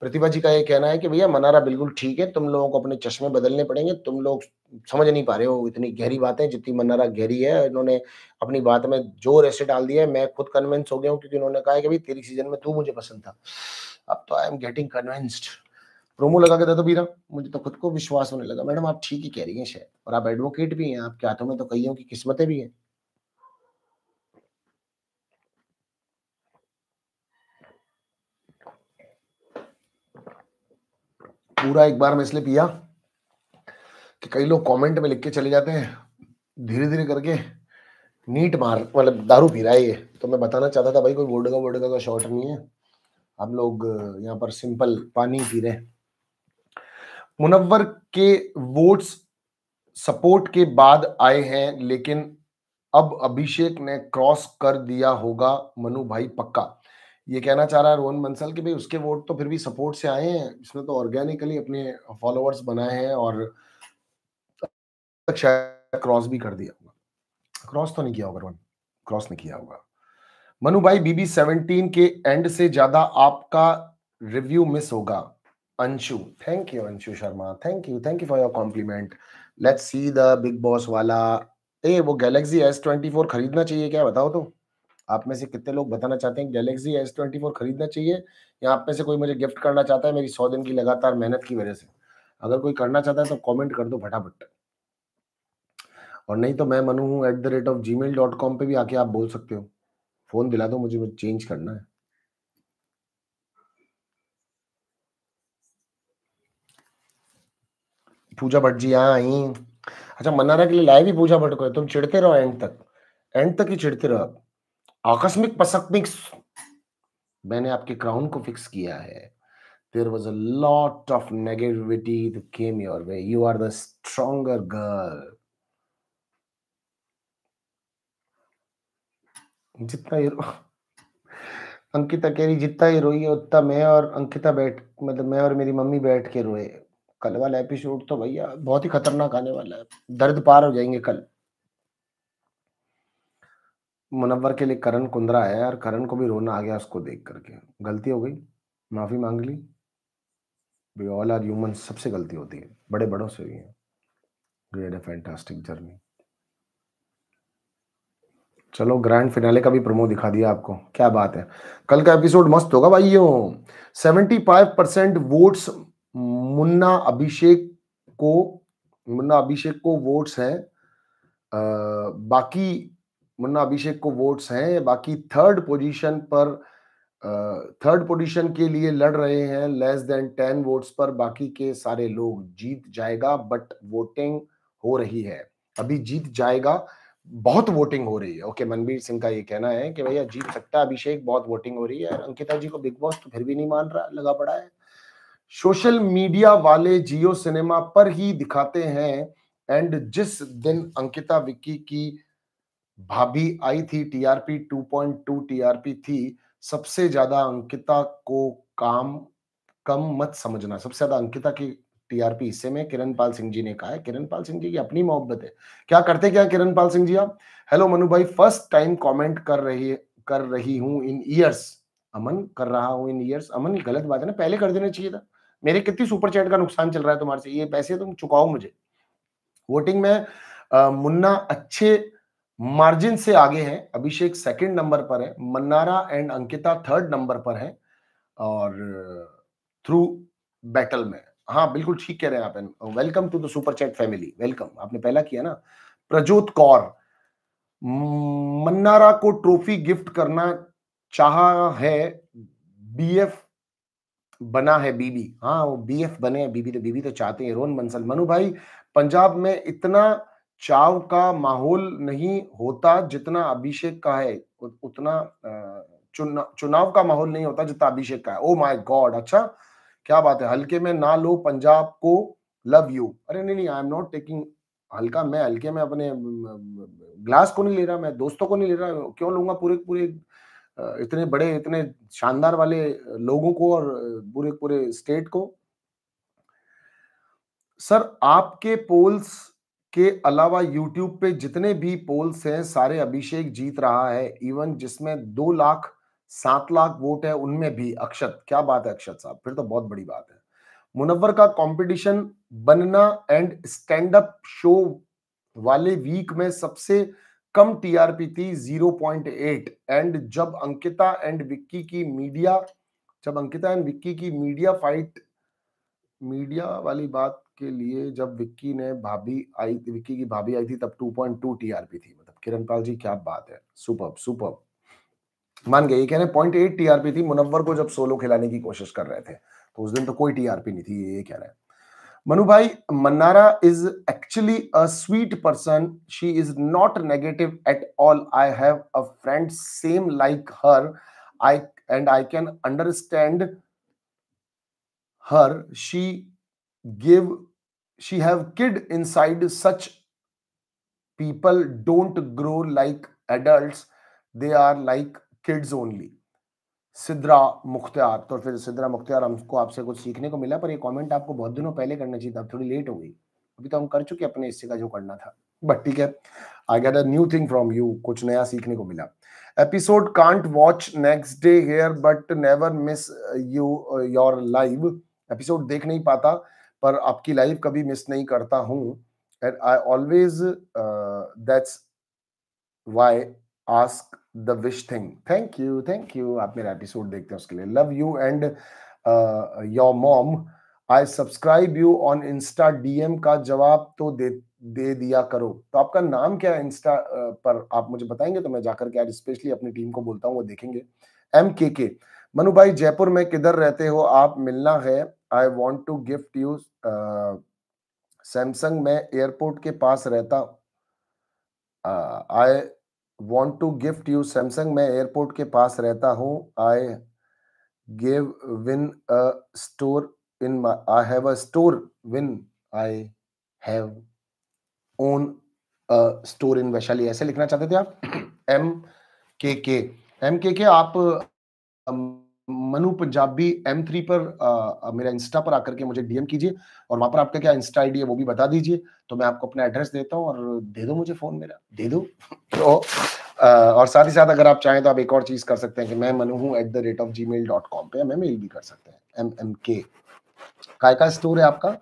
S1: प्रतिभा जी का ये कहना है कि भैया मनारा बिल्कुल ठीक है तुम लोगों को अपने चश्मे बदलने पड़ेंगे तुम लोग समझ नहीं पा रहे हो इतनी गहरी हम्म। बातें जितनी मनारा गहरी है इन्होंने अपनी बात में जोर ऐसे डाल दिया है मैं खुद कन्विंस हो गया हूँ क्योंकि उन्होंने कहा है कि भाई तेरी सीजन में तू मुझे पसंद था अब तो I am getting convinced promo लगा के था तो बीरा मुझे तो खुद को विश्वास होने लगा मैडम आप ठीक ही कह रही हैं शायद और आप एडवोकेट भी हैं आपके हाथों में तो, तो कईयों की किस्मतें भी हैं पूरा एक बार में इसलिए पिया कि कई लोग कमेंट में लिख के चले जाते हैं धीरे धीरे करके नीट मार मतलब दारू पी रहा है ये तो मैं बताना चाहता था भाई कोई वोडगा वोडगा का शॉर्ट नहीं है हम लोग यहाँ पर सिंपल पानी पी रहे मुनवर मुनव्वर के वोट्स सपोर्ट के बाद आए हैं लेकिन अब अभिषेक ने क्रॉस कर दिया होगा मनु भाई पक्का ये कहना चाह रहा है रोहन बंसल कि भाई उसके वोट तो फिर भी सपोर्ट से आए हैं इसने तो ऑर्गेनिकली अपने फॉलोअर्स बनाए हैं और क्रॉस भी कर दिया होगा क्रॉस तो नहीं किया होगा रोहन क्रॉस नहीं किया होगा मनु भाई बीबी सेवनटीन के एंड से ज्यादा आपका रिव्यू मिस होगा Anshu thank you Anshu Sharma thank you thank you for your compliment let's see the Bigg Boss वाला ए वो गैलेक्सी एस ट्वेंटी फोर खरीदना चाहिए क्या बताओ तो आप में से कितने लोग बताना चाहते हैं गैलेक्सी एस ट्वेंटी फोर खरीदना चाहिए या आप में से कोई मुझे गिफ्ट करना चाहता है मेरी सौ दिन की लगातार मेहनत की वजह से अगर कोई करना चाहता है तो कॉमेंट कर दो फटाफट और नहीं तो मैं मनु हूँ at the rate of Gmail dot com पे भी आके आप बोल सकते हो फ़ोन दिला दो मुझे, मुझे चेंज करना है पूजा भट्ट जी यहाँ आई अच्छा मनारा के लिए लाए भी पूजा भट्ट को तुम चिड़ते रहो एंड तक एंड तक ही चिड़ते रहो आप आकस्मिक पसकमिक मैंने आपके क्राउन को फिक्स किया है there was a lot of negativity came your way you are the stronger girl जितना हीरो अंकिता कह रही जितना ही रोई उतना मैं और अंकिता बैठ मतलब मैं और मेरी मम्मी बैठ के रोए कल वाला एपिसोड तो भैया बहुत ही खतरनाक आने वाला है दर्द पार हो जाएंगे कल मुनव्वर के लिए करण कुंद्रा है और करण को भी रोना आ गया उसको देख करके गलती हो गई माफ़ी मांग ली वी ऑल आर ह्यूमन सबसे गलती होती है बड़े बड़ों से भी है ग्रेट ए फैंटास्टिक जर्नी चलो ग्रैंड फिनाले का भी प्रमो दिखा दिया आपको क्या बात है कल का एपिसोड मस्त होगा भाइयों seventy percent votes Munna Abhishek को मुन्ना अभिषेक को वोट्स हैं बाकी मुन्ना अभिषेक को वोट्स हैं बाकी थर्ड पोजीशन पर थर्ड पोजीशन के लिए लड़ रहे हैं लेस देन टेन वोट्स पर बाकी के सारे लोग जीत जाएगा बट वोटिंग हो रही है अभी जीत जाएगा बहुत वोटिंग हो रही है ओके मनबीर सिंह का ये कहना है कि भैया जीत सकता अभिषेक बहुत वोटिंग हो रही है अंकिता जी को बिग बॉस तो फिर भी नहीं मान रहा लगा पड़ा है सोशल मीडिया वाले जियो सिनेमा पर ही दिखाते हैं एंड जिस दिन अंकिता विक्की की भाभी आई थी टीआरपी 2.2 टीआरपी थी सबसे ज्यादा अंकिता को काम कम मत समझना सबसे ज्यादा अंकिता की टीआरपी हिस्से में किरण पाल सिंह जी ने कहा है किरण पाल सिंह जी की अपनी मोहब्बत है क्या करते क्या किरण पाल सिंह जी आप हेलो मनु भाई फर्स्ट टाइम कमेंट कर रही कर रही हूँ इन ईयर्स अमन कर रहा हूँ इन ईयर्स अमन गलत बात है ना पहले कर देना चाहिए था मेरे कितनी सुपर चैट का नुकसान चल रहा है तुम्हारे से ये पैसे तुम चुकाओ मुझे वोटिंग में आ, मुन्ना अच्छे मार्जिन से आगे है अभिषेक सेकंड नंबर पर है Mannara and Ankita third number पर है और थ्रू uh, बैटल में हाँ बिल्कुल ठीक कह रहे हैं आप welcome to the super chat family welcome आपने पहला किया ना प्रजोत कौर मन्नारा को ट्रॉफी गिफ्ट करना चाह है बीएफ बना है बीबी हाँ वो बीएफ बने हैं बीबी तो बीबी तो चाहते हैं रोन बंसल मनु भाई पंजाब में इतना चाव का माहौल नहीं होता जितना अभिषेक का है उतना चुना, चुनाव का माहौल नहीं होता जितना अभिषेक का है ओ माय गॉड अच्छा क्या बात है हल्के में ना लो पंजाब को लव यू अरे नहीं नहीं आई एम नॉट टेकिंग हल्का मैं हल्के में अपने ग्लास को नहीं ले रहा मैं दोस्तों को नहीं ले रहा क्यों लूंगा पूरे पूरे इतने बड़े इतने शानदार वाले लोगों को और पूरे पूरे स्टेट को सर आपके पोल्स के अलावा यूट्यूब पे जितने भी पोल्स हैं सारे अभिषेक जीत रहा है इवन जिसमें दो लाख सात लाख वोट है उनमें भी अक्षत क्या बात है अक्षत साहब फिर तो बहुत बड़ी बात है मुनव्वर का कंपटीशन बनना एंड स्टैंड अप शो वाले वीक में सबसे कम टीआरपी थी 0.8 एंड जब अंकिता एंड विक्की की मीडिया जब अंकिता एंड विक्की की मीडिया फाइट मीडिया वाली बात के लिए जब विक्की ने भाभी आई विक्की की भाभी आई थी तब 2.2 टीआरपी थी मतलब किरण पाल जी क्या बात है सुपर सुपर मान गए कह रहे पॉइंट एट टीआरपी थी मुनव्वर को जब सोलो खिलाने की कोशिश कर रहे थे तो उस दिन तो कोई टीआरपी नहीं थी ये कह रहे हैं मनु भाई Mannara is actually a sweet person she is not negative at all I have a friend same like her I and I can understand her she give she have kid inside such people don't grow like adults they are like kids only Sidra Mukhtiar तो फिर सिद्रा मुख्तियार हमको आपसे कुछ सीखने को मिला पर ये कमेंट आपको बहुत दिनों पहले करना चाहिए था अब थोड़ी लेट हो गई अभी तो हम कर चुके अपने हिस्से का जो करना था बट ठीक है I get a new thing from you कुछ नया सीखने को मिला episode can't watch next day here but never miss you your live episode देख नहीं पाता पर आपकी लाइव कभी मिस नहीं करता हूं and I always that's why ask the wish thing thank you thank you आप मेरा एपिसोड देखते हैं उसके लिए love you and your mom I subscribe you on Insta DM का जवाब तो दे दे दिया करो तो आपका नाम क्या है इंस्टा uh, पर आप मुझे बताएंगे तो मैं जाकर के आज स्पेशली अपनी टीम को बोलता हूँ वो देखेंगे एम के के मनु भाई जयपुर में किधर रहते हो आप मिलना है I want to gift you Samsung मैं एयरपोर्ट के पास रहता हूँ I want to gift you Samsung मैं एयरपोर्ट के पास रहता हूँ I give win a store in I have a store win I have own store in Vaishali ऐसे लिखना चाहते थे आप एम के के एम के के आप um, Manu Punjabi M three पर आ, मेरा इंस्टा पर आकर के मुझे डीएम कीजिए और वहां पर आपका क्या इंस्टा आईडी है वो भी बता दीजिए तो मैं आपको अपना एड्रेस देता हूँ और दे दो मुझे फोन मेरा दे दो [LAUGHS] तो और साथ ही साथ अगर आप चाहें तो आप एक और चीज कर सकते हैं कि मैं मनु हूँ at the rate of Gmail dot com पे हमें मेल भी कर सकते हैं एम एम के काय का स्टोर है आपका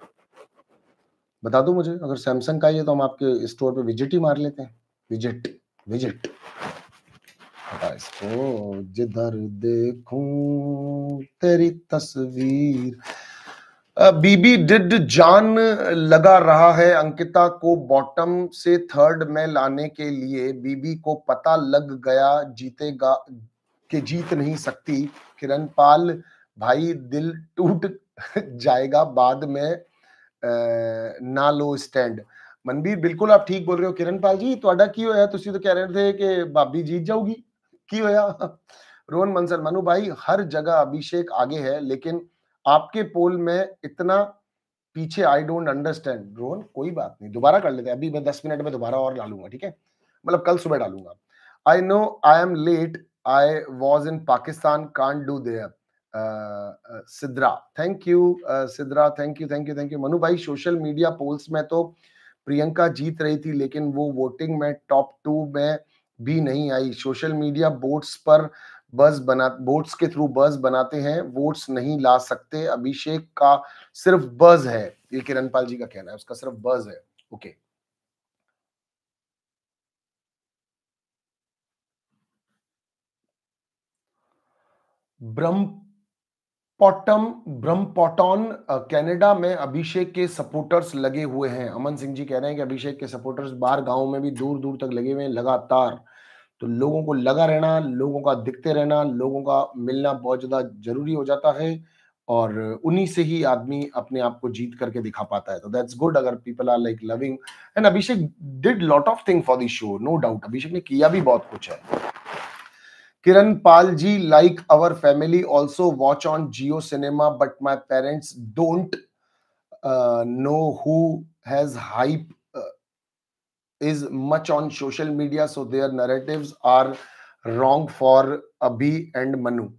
S1: बता दो मुझे अगर सैमसंग का ही है तो हम आपके स्टोर पे विजिट ही मार लेते हैं विजिट विजिट इसको जिधर देखूं तेरी तस्वीर बीबी डिड जान लगा रहा है अंकिता को बॉटम से थर्ड में लाने के लिए बीबी को पता लग गया जीतेगा कि जीत नहीं सकती किरण पाल भाई दिल टूट [LAUGHS] जाएगा बाद में आ, ना लो स्टैंड ਮਨਬੀਰ ਬਿਲਕੁਲ ਆਪ ਠੀਕ ਬੋਲ ਰਹੇ ਹੋ ਕਿਰਨਪਾਲ ਜੀ ਤੁਹਾਡਾ ਕੀ की ਤੁਸੀਂ तो कह रहे थे कि बाबी जीत जाऊगी की होया रोहन बंसल मनु भाई हर जगह अभिषेक आगे है लेकिन आपके पोल में इतना पीछे आई डोंट अंडरस्टैंड रोहन कोई बात नहीं दोबारा कर लेते अभी मैं दस मिनट में दोबारा और डालूंगा ठीक है मतलब कल सुबह डालूंगा I know I am late I was in Pakistan can do there Sidra thank you Sidra thank you thank you thank you Manu भाई सोशल मीडिया पोल्स में तो प्रियंका जीत रही थी लेकिन वो वोटिंग में टॉप टू में भी नहीं आई सोशल मीडिया बोट्स पर बस बना बोट्स के थ्रू बस बनाते हैं वोट्स नहीं ला सकते अभिषेक का सिर्फ बज है ये किरण पाल जी का कहना है उसका सिर्फ बज है ओके ब्रह्म पॉटम ब्रह्मपॉटॉन कनाडा में अभिषेक के सपोर्टर्स लगे हुए हैं अमन सिंह जी कह रहे हैं कि अभिषेक के सपोर्टर्स बाहर गांव में भी दूर दूर तक लगे हुए हैं लगातार तो लोगों को लगा रहना लोगों का दिखते रहना लोगों का मिलना बहुत ज्यादा जरूरी हो जाता है और उन्हीं से ही आदमी अपने आप को जीत करके दिखा पाता है तो दैट्स गुड अगर people are like loving and Abhishek did lot of thing for this show no doubt Abhishek ने किया भी बहुत कुछ है Kiran Palji, like our family, also watch on Geo Cinema, but my parents don't uh, know who has hype uh, is much on social media, so their narratives are wrong for Abhi and Manu.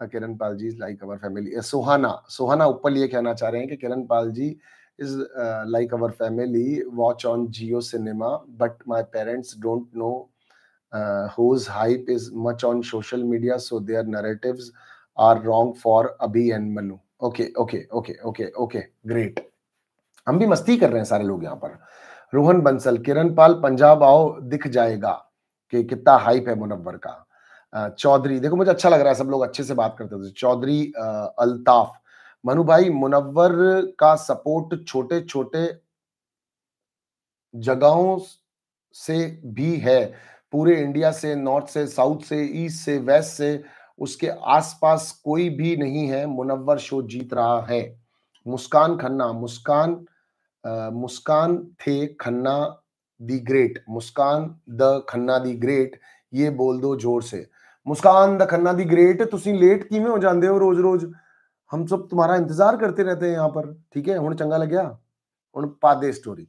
S1: Uh, Kiran Palji is like our family. Uh, Sohana, Sohana ऊपर ये कहना चाह रहे हैं कि किरण पाल जी is uh, like our family watch on Geo Cinema, but my parents don't know uh, whose hype is much on social media, so their narratives are wrong for Abhi and Manu. Okay, okay, okay, okay, okay, great. हम भी मस्ती कर रहे हैं सारे लोग यहाँ पर रोहन बंसल किरण पाल पंजाब आओ दिख जाएगा कि कितना हाइप है मुनव्वर का uh, चौधरी देखो मुझे अच्छा लग रहा है सब लोग अच्छे से बात करते थे चौधरी uh, अल्ताफ मनु भाई मुनव्वर का सपोर्ट छोटे छोटे जगहों से भी है पूरे इंडिया से नॉर्थ से साउथ से ईस्ट से वेस्ट से उसके आसपास कोई भी नहीं है मुनव्वर शो जीत रहा है मुस्कान खन्ना मुस्कान आ, Muskan the Khanna the great Muskan the Khanna the great ये बोल दो जोर से Muskan the Khanna the great तुम लेट कि हो जाते हो रोज रोज हम सब तुम्हारा इंतजार करते रहते हैं यहाँ पर ठीक है ਹੁਣ चंगा ਲੱਗਿਆ ਹੁਣ ਪਾ ਦੇ स्टोरी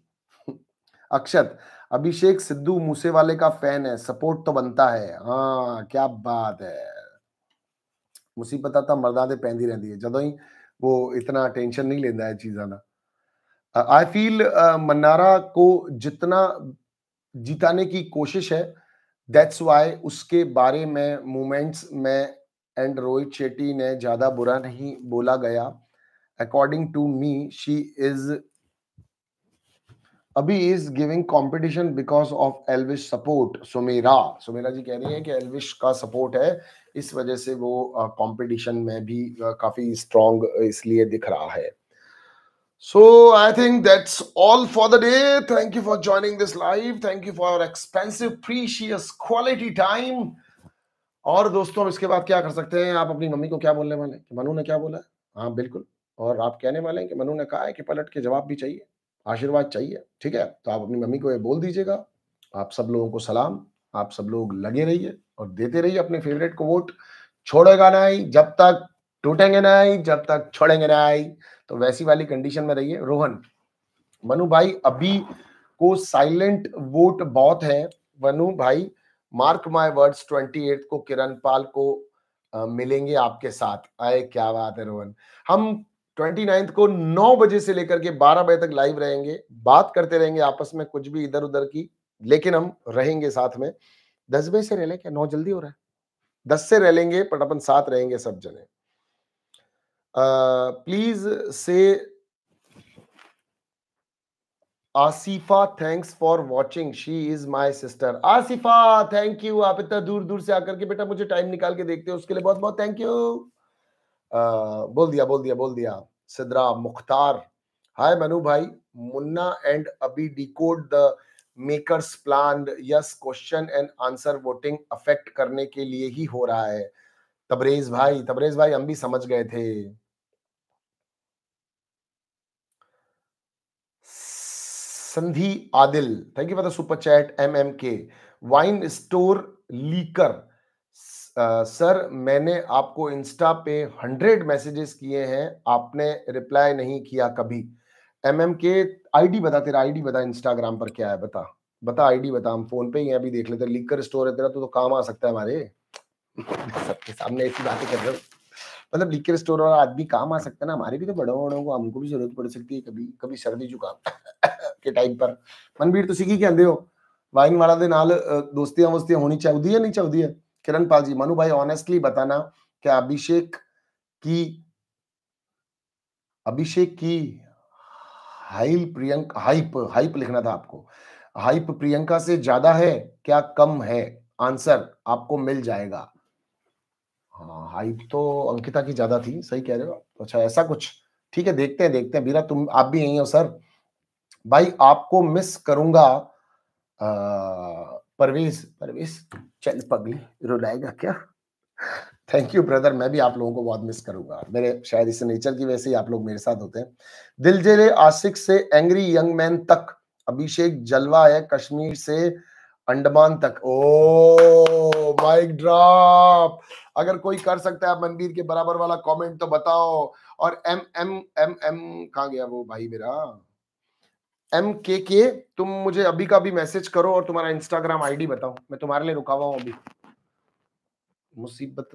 S1: अक्षत अभिषेक सिद्धू मूसे वाले का फैन है सपोर्ट तो बनता है हाँ क्या बात है मुसीबत ਤਾਂ मरदा ਦੇ ਪੈਂਦੀ रहती है ਜਦੋਂ ही वो इतना टेंशन नहीं लेता है चीजा ਦਾ आई फील मन्नारा को जितना जिताने की कोशिश है दैट्स वाई उसके बारे में मोमेंट्स में एंड रोहित शेट्टी ने ज़्यादा बुरा नहीं बोला गया according to me she is अभी is giving competition because of Elvish support Sumera Sumera ji कह रही है कि एलविश का सपोर्ट है इस वजह से वो कॉम्पिटिशन uh, में भी uh, काफी स्ट्रॉन्ग इसलिए दिख रहा है so I think that's all for the day. Thank you for joining this live. Thank you for your expensive, precious, quality और दोस्तों इसके बाद क्या कर सकते हैं आप अपनी मम्मी को क्या बोलने वाले हैं मनु ने क्या बोला है हाँ बिल्कुल और आप कहने वाले हैं कि मनु ने कहा है कि पलट के जवाब भी चाहिए आशीर्वाद चाहिए ठीक है तो आप अपनी मम्मी को ये बोल दीजिएगा आप सब लोगों को सलाम आप सब लोग लगे रहिए और देते रहिए अपने फेवरेट को वोट छोड़ेगा ना आई जब तक टूटेंगे ना आई जब तक छोड़ेंगे ना आई तो वैसी वाली कंडीशन में रहिए रोहन मनु भाई अभी को साइलेंट वोट बहुत है मनु भाई mark my words twenty eight को किरण पाल को आ, मिलेंगे आपके साथ आए क्या बात है रोहन हम ट्वेंटी नाइन्थ को नौ बजे से लेकर के बारह बजे तक लाइव रहेंगे बात करते रहेंगे आपस में कुछ भी इधर उधर की लेकिन हम रहेंगे साथ में दस बजे से रह लें क्या नौ जल्दी हो रहा है दस से रह लेंगे पर अपन साथ रहेंगे सब जने प्लीज से Asifa thanks for watching she is my sister Asifa thank you आप इतना दूर दूर से आकर के बेटा मुझे टाइम निकाल के देखते हो उसके लिए बहुत बहुत थैंक यू बोल दिया बोल दिया बोल दिया सिद्रा मुख्तार हाय मनु भाई Munna and Abhi decode the makers plan yes question and answer voting affect करने के लिए ही हो रहा है तबरेज भाई तबरेज भाई हम भी समझ गए थे Sandhi Adil thank you for the super chat M M K wine store liquor sir मैंने आपको इंस्टा पे हंड्रेड मैसेजेस किए हैं आपने रिप्लाई नहीं किया कभी एम एम के डी बता तेरा आईडी बता इंस्टाग्राम पर क्या है बता बता डी बता हम फोन पे ही अभी देख लेते लिख कर स्टोर है तेरा तो, तो काम आ सकता है हमारे [LAUGHS] सबके सामने ऐसी बातें कर रहे हो मतलब लिख स्टोर वाला आदमी काम आ सकता है ना हमारे भी तो बड़ों बड़ों को हमको भी जरूरत पड़ सकती है कभी कभी सर्दी जुकाम [LAUGHS] के टाइम पर मनबीर तुम ਕੀ ਕਹਿੰਦੇ ਹੋ ਵਾਈਨ ਵਾਲਾ ਦੇ ਨਾਲ ਦੋਸਤੀਆਂ ਵਸਤੀਆਂ ਹੋਣੀ ਚਾਹੀਦੀ ਹੈ ਨਹੀਂ ਚਾਹੀਦੀ किरण पाल जी मनु भाई ऑनेस्टली बताना क्या अभिषेक की अभिषेक की हाइल प्रियंका हाइप हाइप लिखना था आपको हाइप प्रियंका से ज्यादा है क्या कम है आंसर आपको मिल जाएगा हाँ हाइप तो अंकिता की ज्यादा थी सही कह रहे हो तो अच्छा ऐसा कुछ ठीक है देखते हैं देखते हैं बीरा तुम आप भी यही हो सर भाई आपको मिस करूंगा आ, परवेज परवेज चल पगली रुलाएगा क्या थैंक यू ब्रदर मैं भी आप लोगों को बहुत मिस करूंगा मेरे शायद इस नेचर की वजह से आप लोग मेरे साथ होते हैं दिल जेले आसिक से एंग्री यंग मैन तक अभिषेक जलवा है कश्मीर से अंडमान तक ओ माइक ड्रॉप अगर कोई कर सकता है मनवीर के बराबर वाला कमेंट तो बताओ और एम एम एम एम कहा गया वो भाई मेरा एम के के तुम मुझे अभी का भी मैसेज करो और तुम्हारा इंस्टाग्राम आईडी बताओ मैं तुम्हारे लिए रुका हुआ हूँ अभी मुसीबत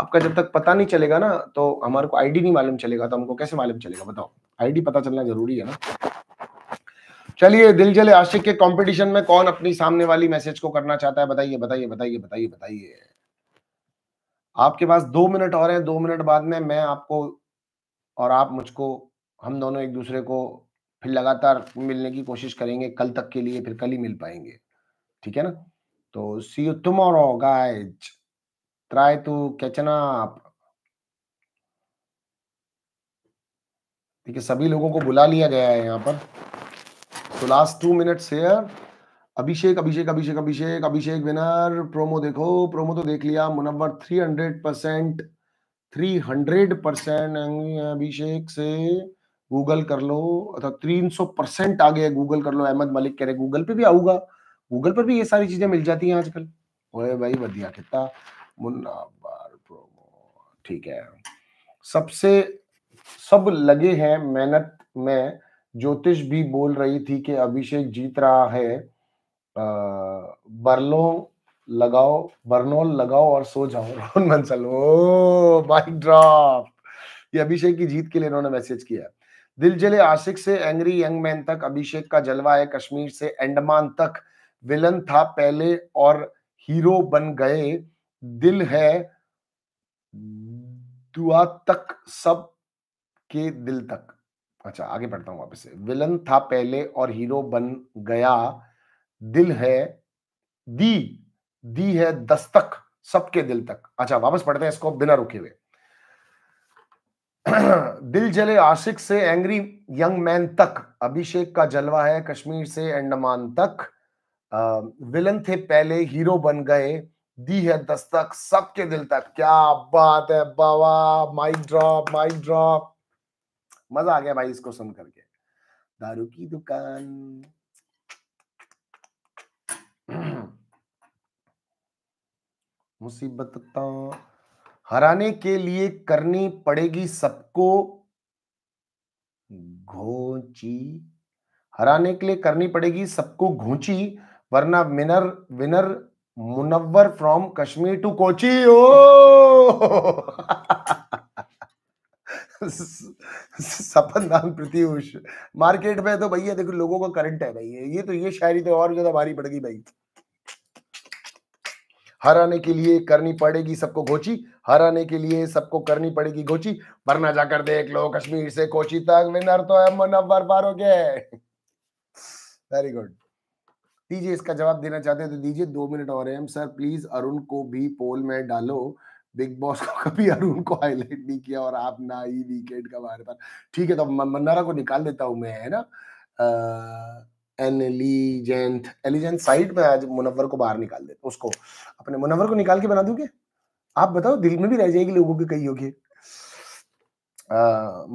S1: आपका जब तक पता नहीं चलेगा ना तो हमारे को आईडी नहीं मालूम चलेगा तो हमको कैसे मालूम चलेगा बताओ आईडी पता चलना जरूरी है ना चलिए दिल जले आशिक के कंपटीशन में कौन अपनी सामने वाली मैसेज को करना चाहता है बताइए बताइए बताइए बताइए बताइए आपके पास दो मिनट और हैं दो मिनट बाद में मैं आपको और आप मुझको हम दोनों एक दूसरे को फिर लगातार मिलने की कोशिश करेंगे कल तक के लिए फिर कल ही मिल पाएंगे ठीक है ना तो see you tomorrow guys try to catch on आप ठीक है सभी लोगों को बुला लिया गया है यहाँ पर तो last two minutes here Abhishek Abhishek Abhishek Abhishek Abhishek winner promo देखो प्रोमो तो देख लिया Munawar three hundred percent three hundred percent Abhishek से गूगल कर लो अथा तीन सौ परसेंट आ गया गूगल कर लो अहमद मलिक कह रहे गूगल पे भी आऊगा गूगल पर भी ये सारी चीजें मिल जाती हैं आजकल ओए भाई बढ़िया कितना मुन्नाबार प्रोमो ठीक है सबसे सब लगे हैं मेहनत में ज्योतिष भी बोल रही थी कि अभिषेक जीत रहा है बर्लो लगाओ बर्नोल लगाओ और सो जाओ [LAUGHS] रोहन बंसल ओ बाइक ड्रॉप ये अभिषेक की जीत के लिए इन्होंने मैसेज किया दिल जले आशिक से एंग्री यंग मैन तक अभिषेक का जलवा है कश्मीर से अंडमान तक विलन था पहले और हीरो बन गए दिल है दुआ तक सब के दिल तक अच्छा आगे पढ़ता हूँ वापस से विलन था पहले और हीरो बन गया दिल है दी दी है दस्तक सबके दिल तक अच्छा वापस पढ़ते हैं इसको बिना रुके हुए [CLEARS THROAT] दिल जले आशिक से एंग्री यंग मैन तक अभिषेक का जलवा है कश्मीर से अंडमान तक विलन थे पहले हीरो बन गए दी है दस्तक सबके दिल तक क्या बात है बाबा माइक ड्रॉप माइक ड्रॉप मजा आ गया भाई इसको सुन करके दारू की दुकान मुसीबत हराने के लिए करनी पड़ेगी सबको घोची हराने के लिए करनी पड़ेगी सबको घोची वरना winner winner Munawar from Kashmir to Kochi ओ सपन नाम प्रत्यूष मार्केट में तो भैया देखो लोगों का करंट है भाई ये तो ये शायरी तो और ज्यादा भारी पड़ गई भाई हराने के लिए करनी पड़ेगी सबको घोची हराने के लिए सबको करनी पड़ेगी घोची वरना जाकर देख लो कश्मीर से कोची तक विनर तो है मुनवर बारोगे वेरी गुड दीजिए इसका जवाब देना चाहते हैं तो दीजिए दो मिनट और एम सर प्लीज अरुण को भी पोल में डालो बिग बॉस को कभी अरुण को हाईलाइट नहीं किया और आप ना ही वीकेंड का बारे पर ठीक है तो मन्नारा को निकाल देता हूं मैं है ना आ... एलिजेंट एलिजेंट साइड में आज मुनवर को बाहर निकाल दे उसको अपने मुनवर को निकाल के बना दूंगे आप बताओ दिल में भी रह जाएगी लोगों के कई होगी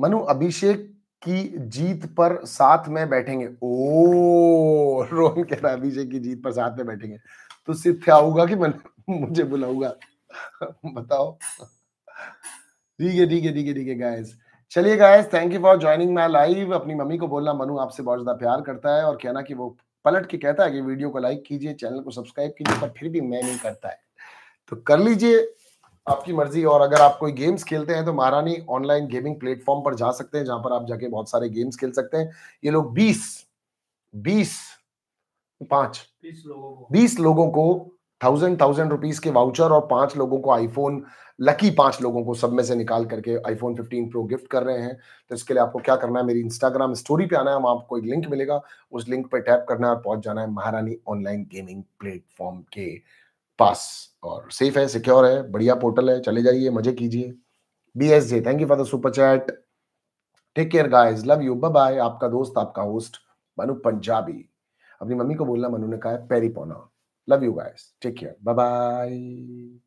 S1: मनु अभिषेक की जीत पर साथ में बैठेंगे ओ रोहन कह रहा अभिषेक की जीत पर साथ में बैठेंगे तो सिर्फ क्या होगा कि मन मुझे बुलाऊंगा बताओ ठीक है ठीक है ठीक है ठीक है गाइस चलिए guys thank you for joining my live अपनी मम्मी को बोलना मनु आपसे बहुत ज्यादा प्यार करता है और कहना कि वो पलट के कहता है कि वीडियो को लाइक कीजिए चैनल को सब्सक्राइब कीजिए पर फिर भी मैं नहीं करता है तो कर लीजिए आपकी मर्जी और अगर आप कोई गेम्स खेलते हैं तो महारानी ऑनलाइन गेमिंग प्लेटफॉर्म पर जा सकते हैं जहां पर आप जाके बहुत सारे गेम्स खेल सकते हैं ये लोग बीस बीस पांच बीस लोगों को थाउजेंड थाउजेंड रुपीज के वाउचर और पांच लोगों को आईफोन लकी पांच लोगों को सब में से निकाल करके आईफोन 15 प्रो गिफ्ट कर रहे हैं तो इसके लिए आपको क्या करना है मेरी इंस्टाग्राम स्टोरी पे आना है हम आपको एक लिंक मिलेगा उस लिंक पर टैप करना है और पहुंच जाना है महारानी ऑनलाइन गेमिंग प्लेटफॉर्म के पास और सेफ है सिक्योर है बढ़िया पोर्टल है चले जाइए मजे कीजिए B S J thank you for the super chat take care guys love you bye आपका दोस्त आपका होस्ट मनु पंजाबी अपनी मम्मी को बोलना मनु ने कहा है पेरी पोना love you guys take care bye bye